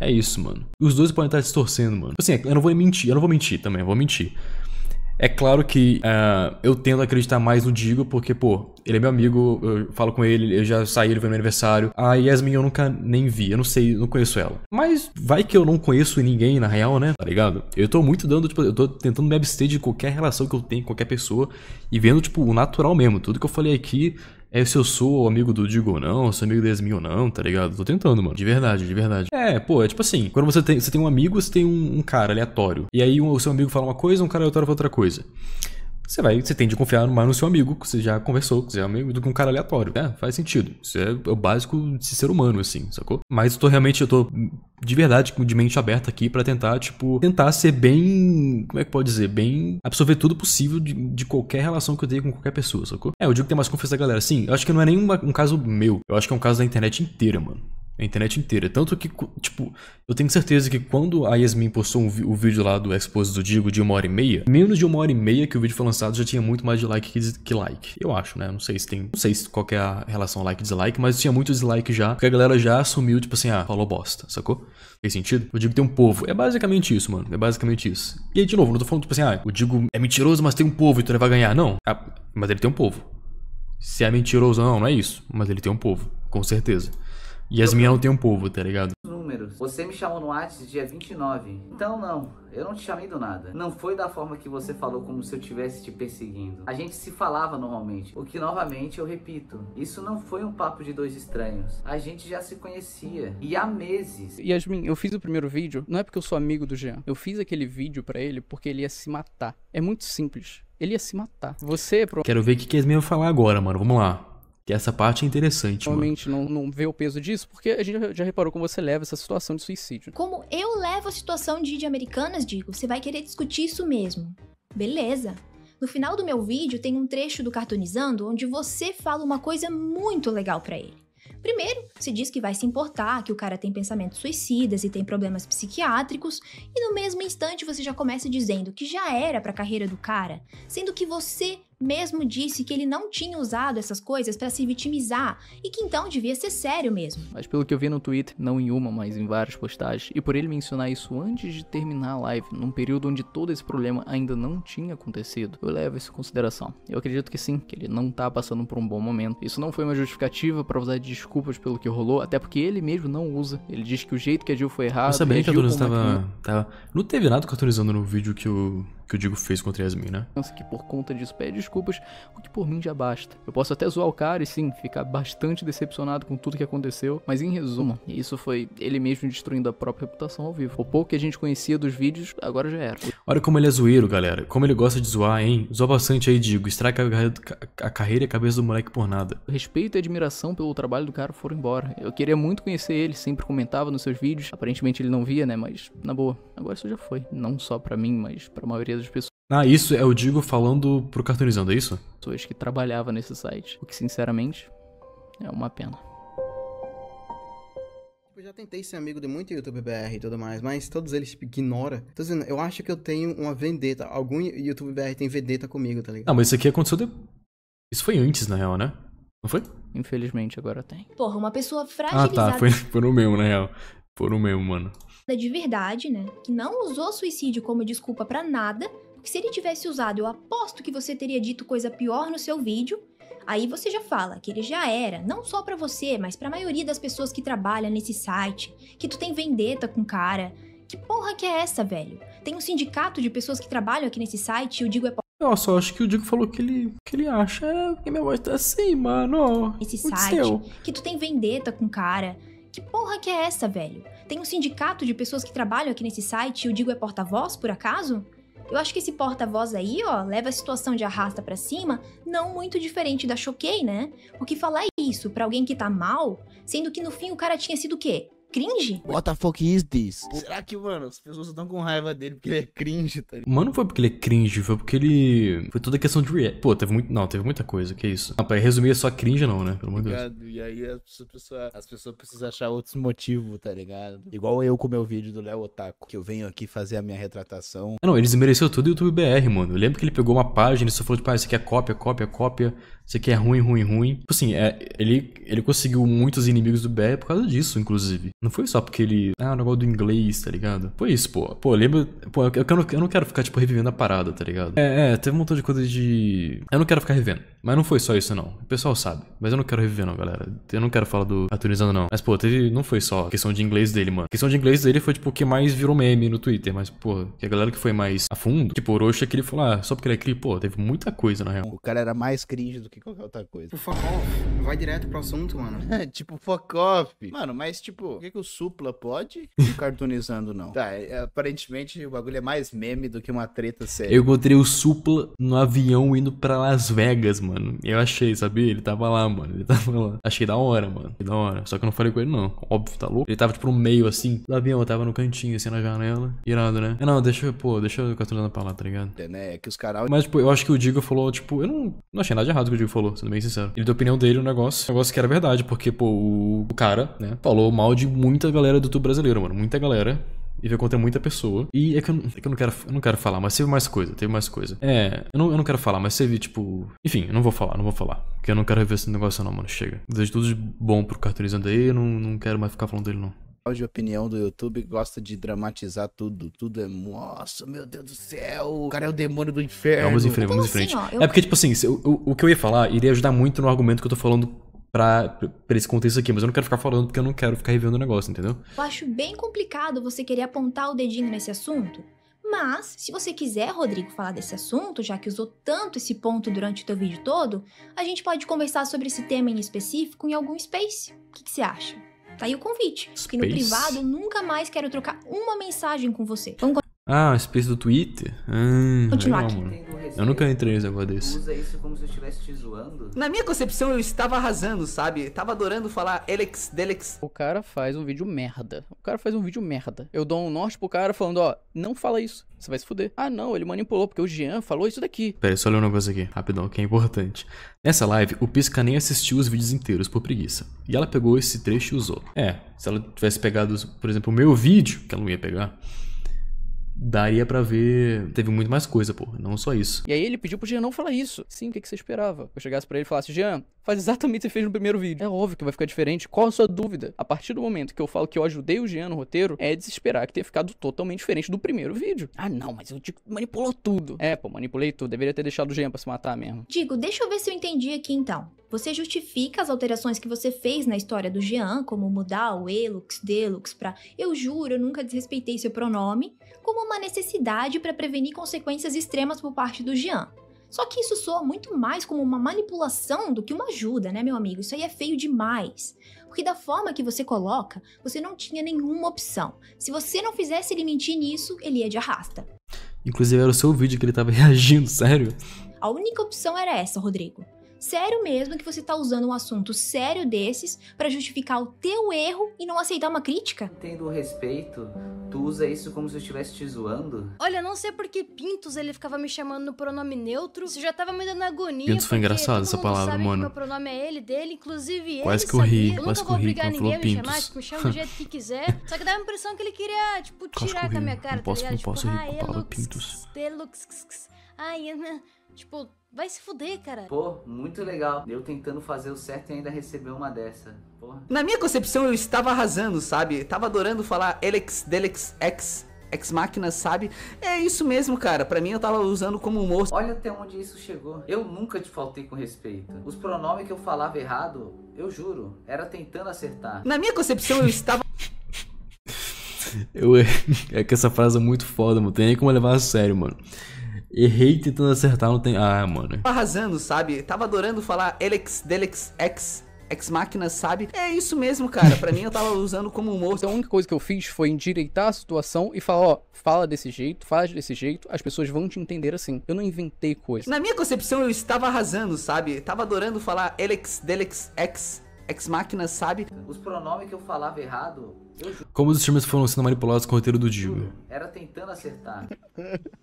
S1: É isso, mano. E os dois podem estar distorcendo, mano. Tipo assim, eu não vou mentir, eu não vou mentir também, eu vou mentir. É claro que uh, eu a acreditar mais no Digo, porque, pô, ele é meu amigo, eu falo com ele, eu já saí, ele foi meu aniversário. A Yasmin eu nunca nem vi, eu não sei, não conheço ela. Mas vai que eu não conheço ninguém, na real, né? Tá ligado? Eu tô muito dando, tipo, eu tô tentando me abster de qualquer relação que eu tenho com qualquer pessoa e vendo, tipo, o natural mesmo. Tudo que eu falei aqui é se eu sou amigo do Digo ou não, sou amigo do Yasmin ou não, tá ligado? Tô tentando, mano. De verdade, de verdade. É, pô, é tipo assim, quando você tem, você tem um amigo, você tem um, um cara aleatório. E aí um, o seu amigo fala uma coisa, um cara aleatório fala outra coisa você vai, você tem de confiar mais no seu amigo, que você já conversou, que você é amigo, do que um cara aleatório. É, faz sentido. Isso é o básico de ser humano, assim, sacou? Mas eu tô realmente, eu tô de verdade, de mente aberta aqui para tentar, tipo, tentar ser bem. Como é que pode dizer? Bem. absorver tudo possível de, de qualquer relação que eu tenha com qualquer pessoa, sacou? É, eu digo que tem mais confiança da galera. Sim, eu acho que não é nenhum um caso meu. Eu acho que é um caso da internet inteira, mano. A internet inteira. Tanto que, tipo, eu tenho certeza que quando a Yasmin postou um o vídeo lá do Expose do Digo de uma hora e meia, menos de uma hora e meia que o vídeo foi lançado já tinha muito mais de like que, que like. Eu acho, né? Não sei se tem. Não sei qual é a relação like dislike, mas tinha muito dislike já, porque a galera já assumiu, tipo assim, ah, falou bosta, sacou? Fez sentido? O Digo tem um povo. É basicamente isso, mano. É basicamente isso. E aí, de novo, não tô falando, tipo assim, ah, o Digo é mentiroso, mas tem um povo, então ele vai ganhar. Não. Ah, mas ele tem um povo. Se é mentiroso ou não, não é isso. Mas ele tem um povo, com certeza não tem um povo, tá ligado?
S5: Números. Você me chamou no WhatsApp dia 29. Então não, eu não te chamei do nada. Não foi da forma que você falou como se eu estivesse te perseguindo. A gente se falava normalmente. O que novamente eu repito, isso não foi um papo de dois estranhos. A gente já se conhecia e há meses.
S2: Yasmin, eu fiz o primeiro vídeo, não é porque eu sou amigo do Jean. Eu fiz aquele vídeo para ele porque ele ia se matar. É muito simples. Ele ia se matar. Você, é pro... Quero ver o
S1: que Yasmin vai falar agora, mano. Vamos lá. Que essa parte é interessante.
S2: Realmente não, não vê o peso disso, porque a gente já reparou como você leva essa situação de suicídio.
S4: Como eu levo a situação de, de americanas, digo, você vai querer discutir isso mesmo. Beleza. No final do meu vídeo tem um trecho do Cartoonizando onde você fala uma coisa muito legal para ele. Primeiro, se diz que vai se importar, que o cara tem pensamentos suicidas e tem problemas psiquiátricos, e no mesmo instante você já começa dizendo que já era para a carreira do cara, sendo que você mesmo disse que ele não tinha usado essas coisas para se vitimizar e que então devia ser sério mesmo.
S2: Mas pelo que eu vi no Twitter, não em uma, mas em várias postagens, e por ele mencionar isso antes de terminar a live, num período onde todo esse problema ainda não tinha acontecido, eu levo isso em consideração. Eu acredito que sim, que ele não tá passando por um bom momento. Isso não foi uma justificativa para usar desculpas pelo que rolou, até porque ele mesmo não usa. Ele diz que o jeito que agiu foi errado. Eu sabia que a Tunis tava,
S1: tava. Não teve nada cartunizando no vídeo que o. Eu que o Digo fez contra Yasmin, né?
S2: Que por conta disso pede desculpas, o que por mim já basta. Eu posso até zoar o cara e sim, ficar bastante decepcionado com tudo que aconteceu, mas em resumo, isso foi ele mesmo destruindo a própria reputação ao vivo. O pouco que a gente conhecia dos vídeos, agora já era.
S1: Olha como ele é zoeiro, galera. Como ele gosta de zoar, hein? Zoa bastante aí, Digo. Estraga a, carreira e a cabeça do moleque por nada.
S2: respeito e admiração pelo trabalho do cara foram embora. Eu queria muito conhecer ele, sempre comentava nos seus vídeos. Aparentemente ele não via, né? Mas, na boa, agora isso já foi. Não só para mim, mas pra maioria das pessoas.
S1: Ah, isso é o digo falando pro cartunizando, é isso?
S2: Pessoas que trabalhavam nesse site. O que, sinceramente, é uma pena.
S3: Tipo, eu já tentei ser amigo de muito YouTube BR e tudo mais, mas todos eles tipo, ignoram. Tô dizendo, eu acho que eu tenho uma vendetta. Algum YouTube BR tem vendetta comigo, tá ligado? Ah, mas isso
S1: aqui aconteceu de... Isso foi antes, na real, né? Não foi? Infelizmente, agora tem.
S4: Porra, uma pessoa fragilizada. Ah, tá. Foi,
S1: foi no meu, na real. Foram mesmo, mano.
S4: É de verdade, né? Que não usou suicídio como desculpa para nada, porque se ele tivesse usado, eu aposto que você teria dito coisa pior no seu vídeo. Aí você já fala que ele já era, não só para você, mas para a maioria das pessoas que trabalham nesse site, que tu tem vendeta com cara. Que porra que é essa, velho? Tem um sindicato de pessoas que trabalham aqui nesse site e o Digo é
S1: eu só acho que o Diego falou que ele,
S4: que ele acha que minha voz tá assim, mano. Esse site, que tu tem vendeta com cara, que porra que é essa, velho? Tem um sindicato de pessoas que trabalham aqui nesse site e o Digo é porta-voz, por acaso? Eu acho que esse porta-voz aí, ó, leva a situação de arrasta para cima, não muito diferente da Choquei, né? Porque falar isso para alguém que tá mal, sendo que no fim o cara tinha sido o quê? cringe.
S3: What the fuck is this? Será que, mano, as pessoas estão com raiva dele porque ele é cringe, tá ligado?
S1: Mano, não foi porque ele é cringe, foi porque ele. Foi toda a questão de react. Pô, teve muito. Não, teve muita coisa, que isso. Não, ah, pra resumir, é só cringe, não, né? Pelo amor de Deus.
S3: E aí as pessoas, as pessoas precisam achar outros motivos, tá ligado? Igual eu com o meu vídeo do Léo Otaku, que eu venho aqui fazer a minha retratação. Ah, não, ele
S1: desmereceu tudo o YouTube BR, mano. Eu lembro que ele pegou uma página e só falou, tipo, ah, isso aqui é cópia, cópia, cópia. Isso aqui é ruim, ruim, ruim. Tipo assim, é, ele, ele conseguiu muitos inimigos do BR por causa disso, inclusive. Não foi só porque ele. Ah, o negócio do inglês, tá ligado? Foi isso, pô. Pô, lembra. Pô, eu, eu, não, eu não quero ficar, tipo, revivendo a parada, tá ligado? É, é, teve um montão de coisa de. Eu não quero ficar revendo. Mas não foi só isso, não. O pessoal sabe. Mas eu não quero reviver, não, galera. Eu não quero falar do atualizando não. Mas, pô, teve. Não foi só a questão de inglês dele, mano. A questão de inglês dele foi, tipo, o que mais virou meme no Twitter. Mas, pô, que a galera que foi mais a fundo, tipo, Orochi, que ele falou, ah, só porque ele é cri, pô, teve muita coisa, na real. O
S3: cara era mais cringe do que qualquer é outra coisa. Tipo, fuck off. Vai direto pro assunto, mano. (laughs) É, tipo, fuck off. Mano, mas tipo, o que, que o Supla pode e o (laughs) Cartoonizando não? Tá, é, aparentemente o bagulho é mais meme do que uma treta séria. Eu encontrei o
S1: Supla no avião indo pra Las Vegas, mano. Eu achei, sabia? Ele tava lá, mano. Ele tava lá. Achei da hora, mano. Da hora. Só que eu não falei com ele, não. Óbvio, tá louco? Ele tava, tipo, no meio, assim, do avião. Eu tava no cantinho, assim, na janela. Irado, né? Não, deixa eu, pô, deixa eu cartolando pra lá, tá ligado? É, né? É que os caras... Mas, tipo, eu acho que o Digo falou, tipo, eu não, não achei nada de errado com o Digo Rodrigo falou, sendo bem sincero. Ele deu a opinião dele no um negócio, um negócio que era verdade, porque, pô, o, o cara, né, falou mal de muita galera do YouTube brasileiro, mano. Muita galera e veio contra muita pessoa. E é que, eu, é que eu, não, quero, eu não quero falar, mas teve mais coisa, teve mais coisa. É, eu não, eu não quero falar, mas teve, tipo. Enfim, eu não vou falar, não vou falar. Porque eu não quero rever esse negócio, não, mano. Chega. Desejo tudo de bom pro cartunizando aí, eu não, não quero mais ficar falando dele, não
S3: de opinião do YouTube gosta de dramatizar tudo. Tudo é, nossa, meu Deus do céu, o cara é o demônio do inferno. Vamos é, em frente, vamos em assim, frente. Assim, ó, eu... É porque,
S1: tipo assim, o, o que eu ia falar iria ajudar muito no argumento que eu tô falando pra, pra esse contexto aqui, mas eu não quero ficar falando porque eu não quero ficar revendo o negócio, entendeu?
S4: Eu acho bem complicado você querer apontar o dedinho nesse assunto. Mas, se você quiser, Rodrigo, falar desse assunto, já que usou tanto esse ponto durante o teu vídeo todo, a gente pode conversar sobre esse tema em específico em algum space. O que você acha? Tá aí o convite. Space. Que no privado eu nunca mais quero trocar uma mensagem com você. Vamos
S1: ah, space do Twitter? Ah, aqui. Eu nunca entrei em negócio desse.
S5: Usa isso como se eu estivesse te zoando.
S2: Na minha concepção, eu estava arrasando, sabe? Tava adorando falar Elex, Delex. O cara faz um vídeo merda. O cara faz um vídeo merda. Eu dou um norte pro cara falando, ó, não fala isso. Você vai se fuder. Ah, não, ele manipulou porque o Jean falou isso daqui.
S1: Pera, só ler um negócio aqui, rapidão, que é importante. Nessa live, o Pisca nem assistiu os vídeos inteiros por preguiça. E ela pegou esse trecho e usou. É, se ela tivesse pegado, por exemplo, o meu vídeo, que ela não ia pegar, daria para ver. Teve muito mais coisa, pô. Não só isso.
S2: E aí ele pediu pro Jean não falar isso. Sim, o que, que você esperava? Eu chegasse para ele e falasse, Jean, faz exatamente o que você fez no primeiro vídeo. É óbvio que vai ficar diferente. Qual a sua dúvida? A partir do momento que eu falo que eu ajudei o Jean no roteiro, é desesperar que tenha ficado totalmente diferente do primeiro vídeo. Ah, não, mas eu Digo manipulou tudo. É, pô, manipulei tudo. Deveria ter deixado o Jean pra se matar mesmo.
S4: Digo, deixa eu ver se eu entendi aqui então. Você justifica as alterações que você fez na história do Jean, como mudar o elux, delux para eu juro, eu nunca desrespeitei seu pronome, como uma necessidade para prevenir consequências extremas por parte do Jean. Só que isso soa muito mais como uma manipulação do que uma ajuda, né, meu amigo? Isso aí é feio demais. Porque da forma que você coloca, você não tinha nenhuma opção. Se você não fizesse ele mentir nisso, ele ia de arrasta.
S1: Inclusive era o seu vídeo que ele tava (laughs) reagindo, sério?
S4: A única opção era essa, Rodrigo sério mesmo que você tá usando um assunto sério desses para justificar o teu erro e não aceitar uma crítica? Tendo
S5: o respeito, tu usa isso como se eu estivesse te zoando?
S4: Olha, não sei por que Pintos ele ficava me chamando no pronome neutro. Você já tava me dando agonia. Pintos foi engraçado essa palavra, mano. meu pronome é ele, dele, inclusive Quase ele. que eu ri, sabia. eu quase nunca que vou eu ri obrigar ninguém a me chamar, tipo, me chama do (laughs) jeito que quiser. Só que dava a impressão que ele queria, tipo, tirar com a minha cara, não tá posso, ligado? não Tipo, posso rir com a palavra Pintos. ai, tipo... Vai se fuder, cara. Pô,
S5: muito legal. Eu tentando fazer o certo e ainda receber uma dessa. Porra. Na minha concepção, eu estava arrasando, sabe? tava adorando falar Elex, Delex, X. Ex Machina, sabe? É isso mesmo, cara. Para mim eu tava usando como humor. Olha até onde isso chegou. Eu nunca te faltei com respeito. Os pronomes que eu falava errado, eu juro, era tentando acertar. Na minha concepção eu estava (laughs)
S1: Eu é que essa frase é muito foda, mano. Tem nem como levar a sério, mano. Errei tentando acertar, não tem. Ah, mano. Tava
S5: arrasando, sabe? Tava adorando
S2: falar Elex, Delex, X. Ex Máquina, sabe? É isso mesmo, cara. Para mim, eu tava (laughs) usando como humor. Então, a única coisa que eu fiz foi endireitar a situação e falar: ó, fala desse jeito, faz desse jeito, as pessoas vão te entender assim. Eu não inventei coisa. Na minha concepção, eu estava arrasando, sabe? Tava
S5: adorando falar Elex, Delex, Ex, Ex Máquina, sabe? Os pronomes que eu falava errado,
S1: como os streamers foram sendo manipulados com o roteiro do Digo.
S5: Era tentando acertar.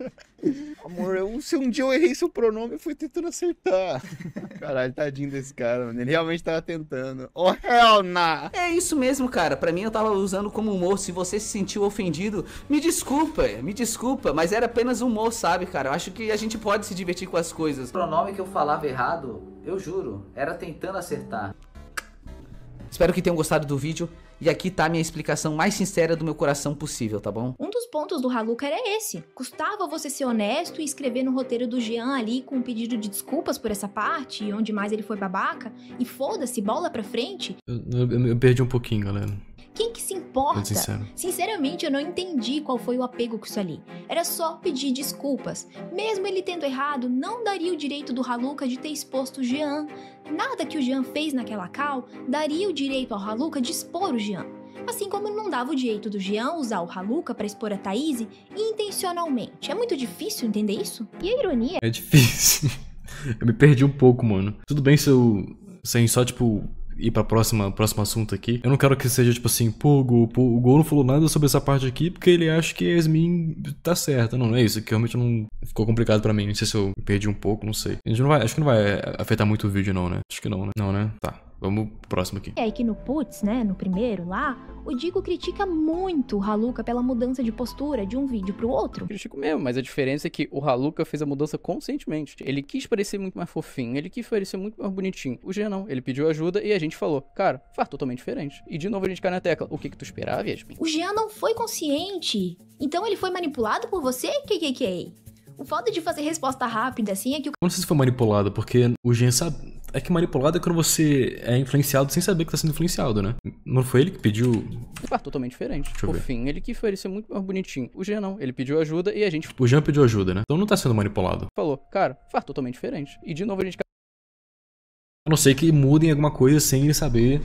S3: (laughs) Amor, eu, se um dia eu errei seu pronome, eu fui tentando acertar.
S5: (laughs) Caralho, tadinho desse cara, mano. Ele realmente tava tentando. Oh, hell nah. É isso mesmo, cara. Pra mim, eu tava usando como humor. Se você se sentiu ofendido, me desculpa, me desculpa. Mas era apenas humor, sabe, cara? Eu acho que a gente pode se divertir com as coisas. O pronome que eu falava errado, eu juro, era tentando acertar. Espero que tenham gostado do vídeo. E aqui tá a minha explicação mais sincera do meu coração possível, tá bom?
S4: Um dos pontos do Haluca era esse. Custava você ser honesto e escrever no roteiro do Jean ali com um pedido de desculpas por essa parte, onde mais ele foi babaca, e foda-se, bola pra frente.
S1: Eu, eu, eu perdi um pouquinho, galera
S4: importa. Sinceramente, eu não entendi qual foi o apego com isso ali. Era só pedir desculpas. Mesmo ele tendo errado, não daria o direito do Haluca de ter exposto o Jean. Nada que o Jean fez naquela cal daria o direito ao Haluca de expor o Jean. Assim como não dava o direito do Jean usar o Haluca para expor a Thaís intencionalmente. É muito difícil entender isso? E a ironia. É
S1: difícil. (laughs) eu me perdi um pouco, mano. Tudo bem se eu. Sem só, tipo, ir pra próxima, próximo assunto aqui. Eu não quero que seja tipo assim, pô, Gol, o Gol não falou nada sobre essa parte aqui porque ele acha que a Yasmin tá certa. Não, não é isso, que realmente não ficou complicado pra mim. Não sei se eu perdi um pouco, não sei. A gente não vai, acho que não vai afetar muito o vídeo não, né? Acho que não, né? Não, né? Tá. Vamos pro próximo aqui.
S4: É que no Putz, né, no primeiro lá, o Digo critica muito o Haluka pela mudança de postura de um vídeo pro outro. critico mesmo, mas
S2: a diferença é que o Haluka fez a mudança conscientemente. Ele quis parecer muito mais fofinho, ele quis parecer muito mais bonitinho. O Jean não, ele pediu ajuda e a gente falou, cara, faz totalmente diferente. E de novo a gente cai na tecla, o que que tu esperava, Yasmin?
S4: O Jean não foi consciente, então ele foi manipulado por você, KKK? É? O fato de fazer resposta rápida assim é que o. Eu
S1: não sei se foi manipulado, porque o Jean sabe. É que manipulado é quando você é influenciado sem saber que tá sendo influenciado, né? Não foi ele que pediu.
S2: Ah, totalmente diferente. Deixa Por fim, ele que foi ele ser muito mais bonitinho. O Jean não. Ele pediu ajuda e a gente.
S1: O Jean pediu ajuda, né? Então não tá sendo manipulado.
S2: Falou, cara, faz totalmente diferente. E de novo a gente. A
S1: não ser que mudem alguma coisa sem ele saber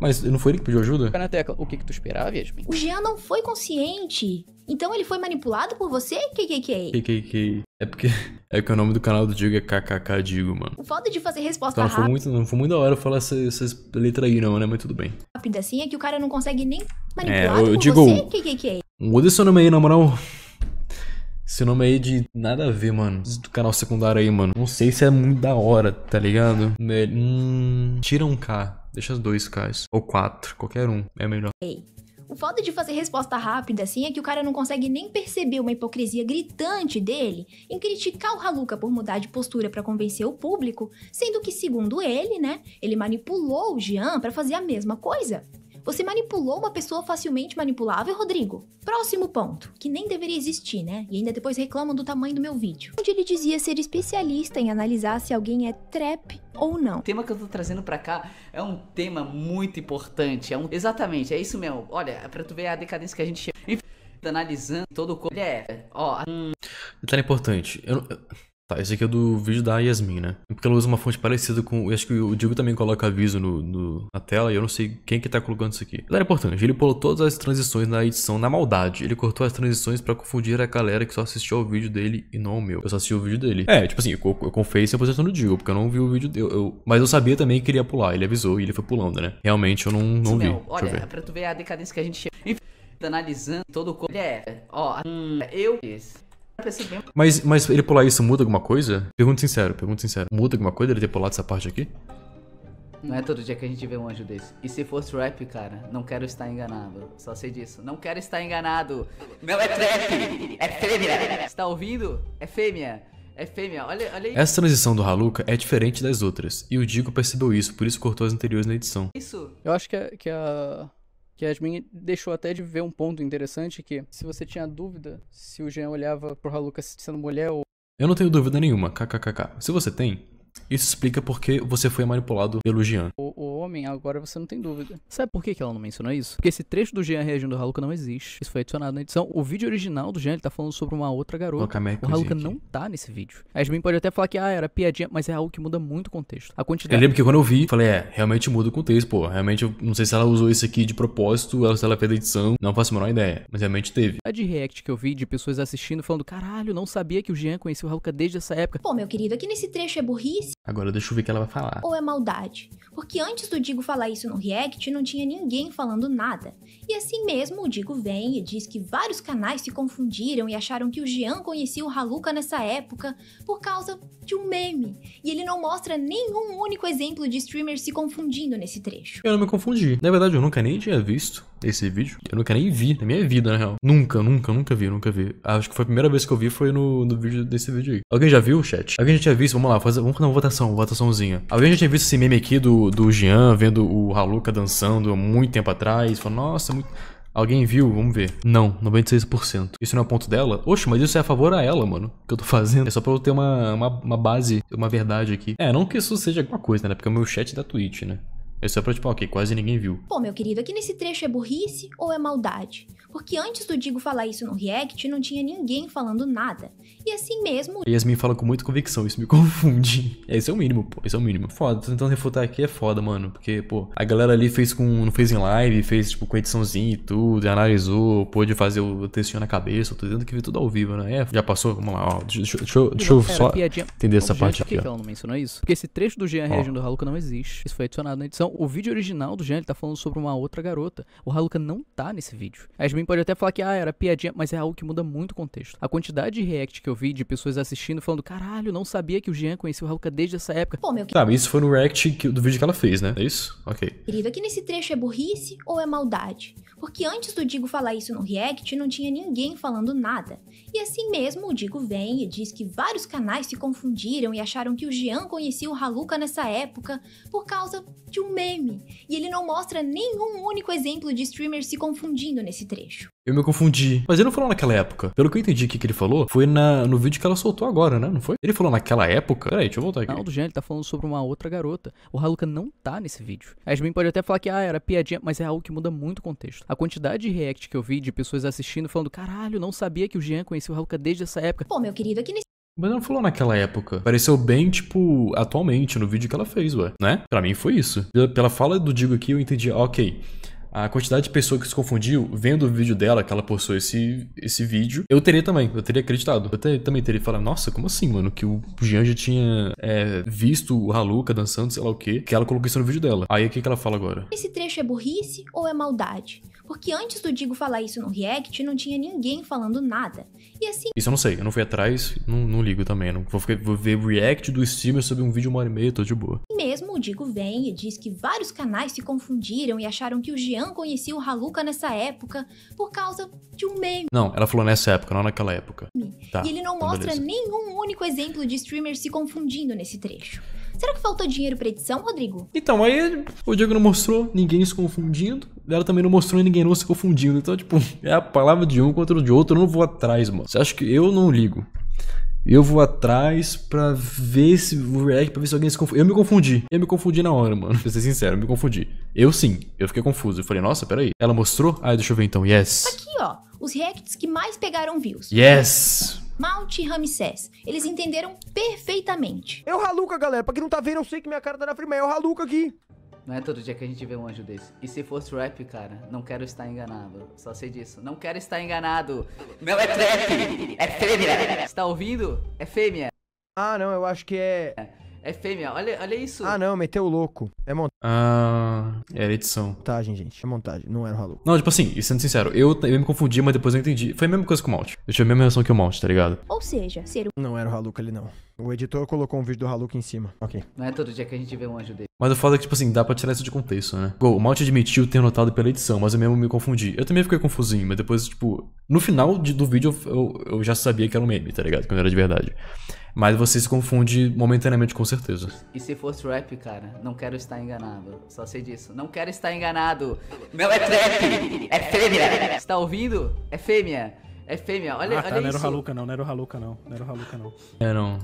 S1: mas não foi ele que pediu ajuda? Fica
S2: na tecla. O que, que
S1: tu esperava, Yasmin?
S4: O Jean não foi consciente. Então ele foi manipulado por você, KKK?
S1: KKK. É porque (laughs) é que o nome do canal do Digo é KKK Digo, mano.
S4: O fato de fazer resposta então, não rápida.
S1: Foi muito, não foi muito da hora falar essa, essa letra aí, não, né? Mas tudo bem.
S4: Rápida assim é que o cara não consegue nem é, manipular é, eu, eu digo, você, KKK.
S1: Muda seu nome aí, na moral. Esse nome aí de nada a ver, mano. Do canal secundário aí, mano. Não sei se é muito da hora, tá ligado? Hum, tira um K. Deixa as dois Ks. Ou quatro, qualquer um. É melhor. Ei.
S4: O foda de fazer resposta rápida assim é que o cara não consegue nem perceber uma hipocrisia gritante dele em criticar o Haluca por mudar de postura para convencer o público, sendo que, segundo ele, né, ele manipulou o Jean para fazer a mesma coisa. Você manipulou uma pessoa facilmente manipulável, Rodrigo? Próximo ponto, que nem deveria existir, né? E ainda depois reclamam do tamanho do meu vídeo. Onde ele dizia ser especialista em analisar se alguém é trap ou não.
S5: O tema que eu tô trazendo para cá é um tema muito importante. É um... Exatamente, é isso mesmo. Olha, é pra tu ver a decadência que a gente chega. Analisando todo o corpo. Ele é. Ó. Hum.
S1: Detalhe importante. Eu, eu, Tá, esse aqui é do vídeo da Yasmin, né? Porque ela usa uma fonte parecida com... Eu acho que o Diego também coloca aviso no, no, na tela e eu não sei quem que tá colocando isso aqui. Galera, é importante, ele pulou todas as transições na edição na maldade. Ele cortou as transições pra confundir a galera que só assistiu ao vídeo dele e não o meu. Eu só assisti o vídeo dele. É, tipo assim, eu, eu, eu confiei 100% no Diego, porque eu não vi o vídeo dele. Eu, mas eu sabia também que ele ia pular, ele avisou e ele foi pulando, né? Realmente eu não, não vi. Não, olha,
S5: pra tu ver a decadência que a gente chega. Analisando todo o... É, ó, hum, eu...
S1: Mas, mas ele pular isso muda alguma coisa? Pergunta sincero, pergunta sincero. Muda alguma coisa ele ter pulado essa parte aqui?
S5: Não é todo dia que a gente vê um anjo desse. E se fosse rap, cara, não quero estar enganado. Só sei disso. Não quero estar enganado. Não é trap, é fêmea. Está
S2: ouvindo? É fêmea. É fêmea, olha, olha Essa
S1: transição do Haluka é diferente das outras, e o Digo percebeu isso, por isso cortou as anteriores na edição.
S2: Isso. Eu acho que, é, que é a, que Yasmin deixou até de ver um ponto interessante que se você tinha dúvida se o Jean olhava pro Haluka sendo mulher ou...
S1: Eu não tenho dúvida nenhuma, kkkk. Se você tem, isso explica porque você foi manipulado pelo Jean.
S2: O, o, homem, agora você não tem dúvida. Sabe por que, ela não mencionou isso? Porque esse trecho do Jean reagindo ao Haluka não existe. Isso foi adicionado na edição. O vídeo original do Jean, ele tá falando sobre uma outra garota. O Haluka não tá nesse vídeo. A Jasmine pode até falar que, ah, era piadinha, mas é algo que muda muito o contexto. A quantidade... Eu lembro
S1: que quando eu vi, falei, é, realmente muda o contexto, pô. Realmente, eu não sei se ela usou isso aqui de propósito, ou se ela fez a edição, não faço a menor ideia. Mas realmente teve.
S2: A de react que eu vi de pessoas assistindo falando, caralho, não sabia que o Jean conhecia o Haluka desde essa época.
S4: Pô, meu querido, aqui nesse trecho é burrice disse.
S1: Agora deixa eu ver o que ela vai falar.
S4: Ou é maldade? Porque antes do Digo falar isso no React, não tinha ninguém falando nada. E assim mesmo, o Digo vem e diz que vários canais se confundiram e acharam que o Jean conhecia o Haluca nessa época por causa de um meme. E ele não mostra nenhum único exemplo de streamer se confundindo nesse trecho.
S1: Eu não me confundi. Na verdade, eu nunca nem tinha visto esse vídeo. Eu nunca nem vi na minha vida, na real. Nunca, nunca, nunca vi, nunca vi. Ah, acho que foi a primeira vez que eu vi foi no, no vídeo desse vídeo aí. Alguém já viu, chat? Alguém já tinha visto? Vamos lá, fazer, vamos fazer uma votação, votaçãozinha. Alguém já tinha visto esse meme aqui do, do Jean vendo o Haluka dançando há muito tempo atrás? Falou, nossa, muito... Alguém viu? Vamos ver. Não, 96%. Isso não é o ponto dela? Oxe, mas isso é a favor a ela, mano. Que eu tô fazendo. É só pra eu ter uma, uma, uma base, uma verdade aqui. É, não que isso seja alguma coisa, né? Porque é o meu chat é da Twitch, né? Esse é pra, tipo, ok, quase ninguém viu.
S4: Pô, meu querido, aqui nesse trecho é burrice ou é maldade? porque antes do Digo falar isso no React, não tinha ninguém falando nada. E assim mesmo...
S1: Yasmin fala com muita convicção, isso me (laughs) confunde. É, esse é o mínimo, pô, esse é o mínimo. Foda, tô tentando refutar aqui, é foda, mano, porque, pô, a galera ali fez com... não fez em live, fez, tipo, com ediçãozinha e tudo, e analisou, pôde fazer o textinho na cabeça, tô tentando que ver tudo ao vivo, né? É, já passou, vamos lá, ó, deixa, deixa, deixa, deixa eu só piadinha. entender essa parte aqui, Por que
S2: ela não mencionou isso? Porque esse trecho do Jean reagindo do Haluka não existe. Isso foi adicionado na edição. O vídeo original do Jean, ele tá falando sobre uma outra garota. O Haluka não tá nesse vídeo. A Yasmin mim pode até falar que, ah, era piadinha, mas é algo que muda muito o contexto. A quantidade de react que eu vi de pessoas assistindo falando, caralho, não sabia que o Jean conhecia o Hulk desde essa época. Pô, meu Tá, mas
S1: isso foi no react que, do vídeo que ela fez, né? É isso? Ok.
S4: Querido, aqui nesse trecho é burrice ou é maldade? porque antes do Digo falar isso no React, não tinha ninguém falando nada. E assim mesmo, o Digo vem e diz que vários canais se confundiram e acharam que o Jean conhecia o Haluca nessa época por causa de um meme. E ele não mostra nenhum único exemplo de streamer se confundindo nesse trecho.
S1: Eu me confundi. Mas ele não falou naquela época. Pelo que eu entendi que, que ele falou, foi na, no vídeo que ela soltou agora, né? Não foi? Ele falou naquela época? Peraí, deixa eu voltar aqui. Não, do
S2: Jean, ele tá falando sobre uma outra garota. O Haluka não tá nesse vídeo. A Jasmine pode até falar que, ah, era piadinha, mas é algo que muda muito o contexto. A quantidade de react que eu vi de pessoas assistindo falando, caralho, não sabia que o Jean conhecia o Haluka desde essa época. Pô,
S4: meu querido, aqui nesse
S1: mas não falou naquela época. Pareceu bem, tipo, atualmente, no vídeo que ela fez, ué. Né? Pra mim foi isso. Pela fala do Digo aqui, eu entendi, ok a quantidade de pessoas que se confundiu vendo o vídeo dela, que ela postou esse, esse vídeo, eu teria também, eu teria acreditado. Eu ter, também teria falado, nossa, como assim, mano? Que o Jean já tinha é, visto o Haluca dançando, sei lá o quê, que ela colocou isso no vídeo dela. Aí o que, que ela fala agora?
S4: Esse trecho é burrice ou é maldade? Porque antes do Digo falar isso no React, não tinha ninguém falando nada. E assim. Isso eu não sei,
S1: eu não fui atrás, não, não ligo também. Não vou, ficar, vou ver React do streamer sobre um vídeo uma hora e meia, tô de boa.
S4: Mesmo o Digo vem e diz que vários canais se confundiram e acharam que o Jean conhecia o Haluca nessa época por causa de um meme. Não,
S1: ela falou nessa época, não naquela época. Tá, e ele não então mostra beleza.
S4: nenhum único exemplo de streamer se confundindo nesse trecho. Será que faltou dinheiro pra edição, Rodrigo? Então,
S1: aí o Diego não mostrou ninguém se confundindo ela também não mostrou e ninguém não se confundindo. Então, tipo, é a palavra de um contra o de outro. Eu não vou atrás, mano. Você acha que eu não ligo? Eu vou atrás pra ver se. O react, pra ver se alguém se confunde. Eu me confundi. Eu me confundi na hora, mano. Pra ser sincero, eu me confundi. Eu sim. Eu fiquei confuso. Eu falei, nossa, peraí. Ela mostrou? Ah, deixa eu ver então. Yes.
S4: Aqui, ó. Os reacts que mais pegaram views.
S1: Yes.
S4: Mount e Ramsés. Eles entenderam perfeitamente. É o galera. Pra quem não tá vendo, eu sei que minha cara tá na frente, mas é o aqui.
S5: Não é todo dia que a gente vê um anjo desse. E se fosse rap, cara, não quero estar enganado. Só sei disso. Não quero estar enganado. Não é trap, é fêmea. Você tá ouvindo? É fêmea. Ah, não, eu acho que é... é. É fêmea, olha, olha isso. Ah, não,
S1: meteu o louco. É montagem. Ah, era é edição. Montagem, gente. É montagem, não era o Halu. Não, tipo assim, e sendo sincero, eu, eu me confundi, mas depois eu entendi. Foi a mesma coisa com o Malt. Eu tive a mesma reação que o Malt, tá ligado?
S4: Ou seja,
S5: ser o. Não era o Haluca ali, não.
S1: O editor colocou um vídeo do Haluk em cima.
S5: Ok. Não é todo dia que a gente vê um anjo dele.
S1: Mas o foda é que, tipo assim, dá pra tirar isso de contexto, né? Go, o Malt admitiu ter notado pela edição, mas eu mesmo me confundi. Eu também fiquei confusinho, mas depois, tipo, no final de, do vídeo eu, eu, eu já sabia que era um meme, tá ligado? Quando era de verdade. Mas você se confunde momentaneamente, com certeza.
S5: E se fosse rap, cara, não quero estar enganado. Só sei disso. Não quero estar enganado. Não é trap, é fêmea. Está
S4: ouvindo? É fêmea. É fêmea. Olha, ah, tá, olha não isso. Era
S1: Haluka, não, não era o Haluca, não.
S2: Não era o Haluca, não.
S1: É, não.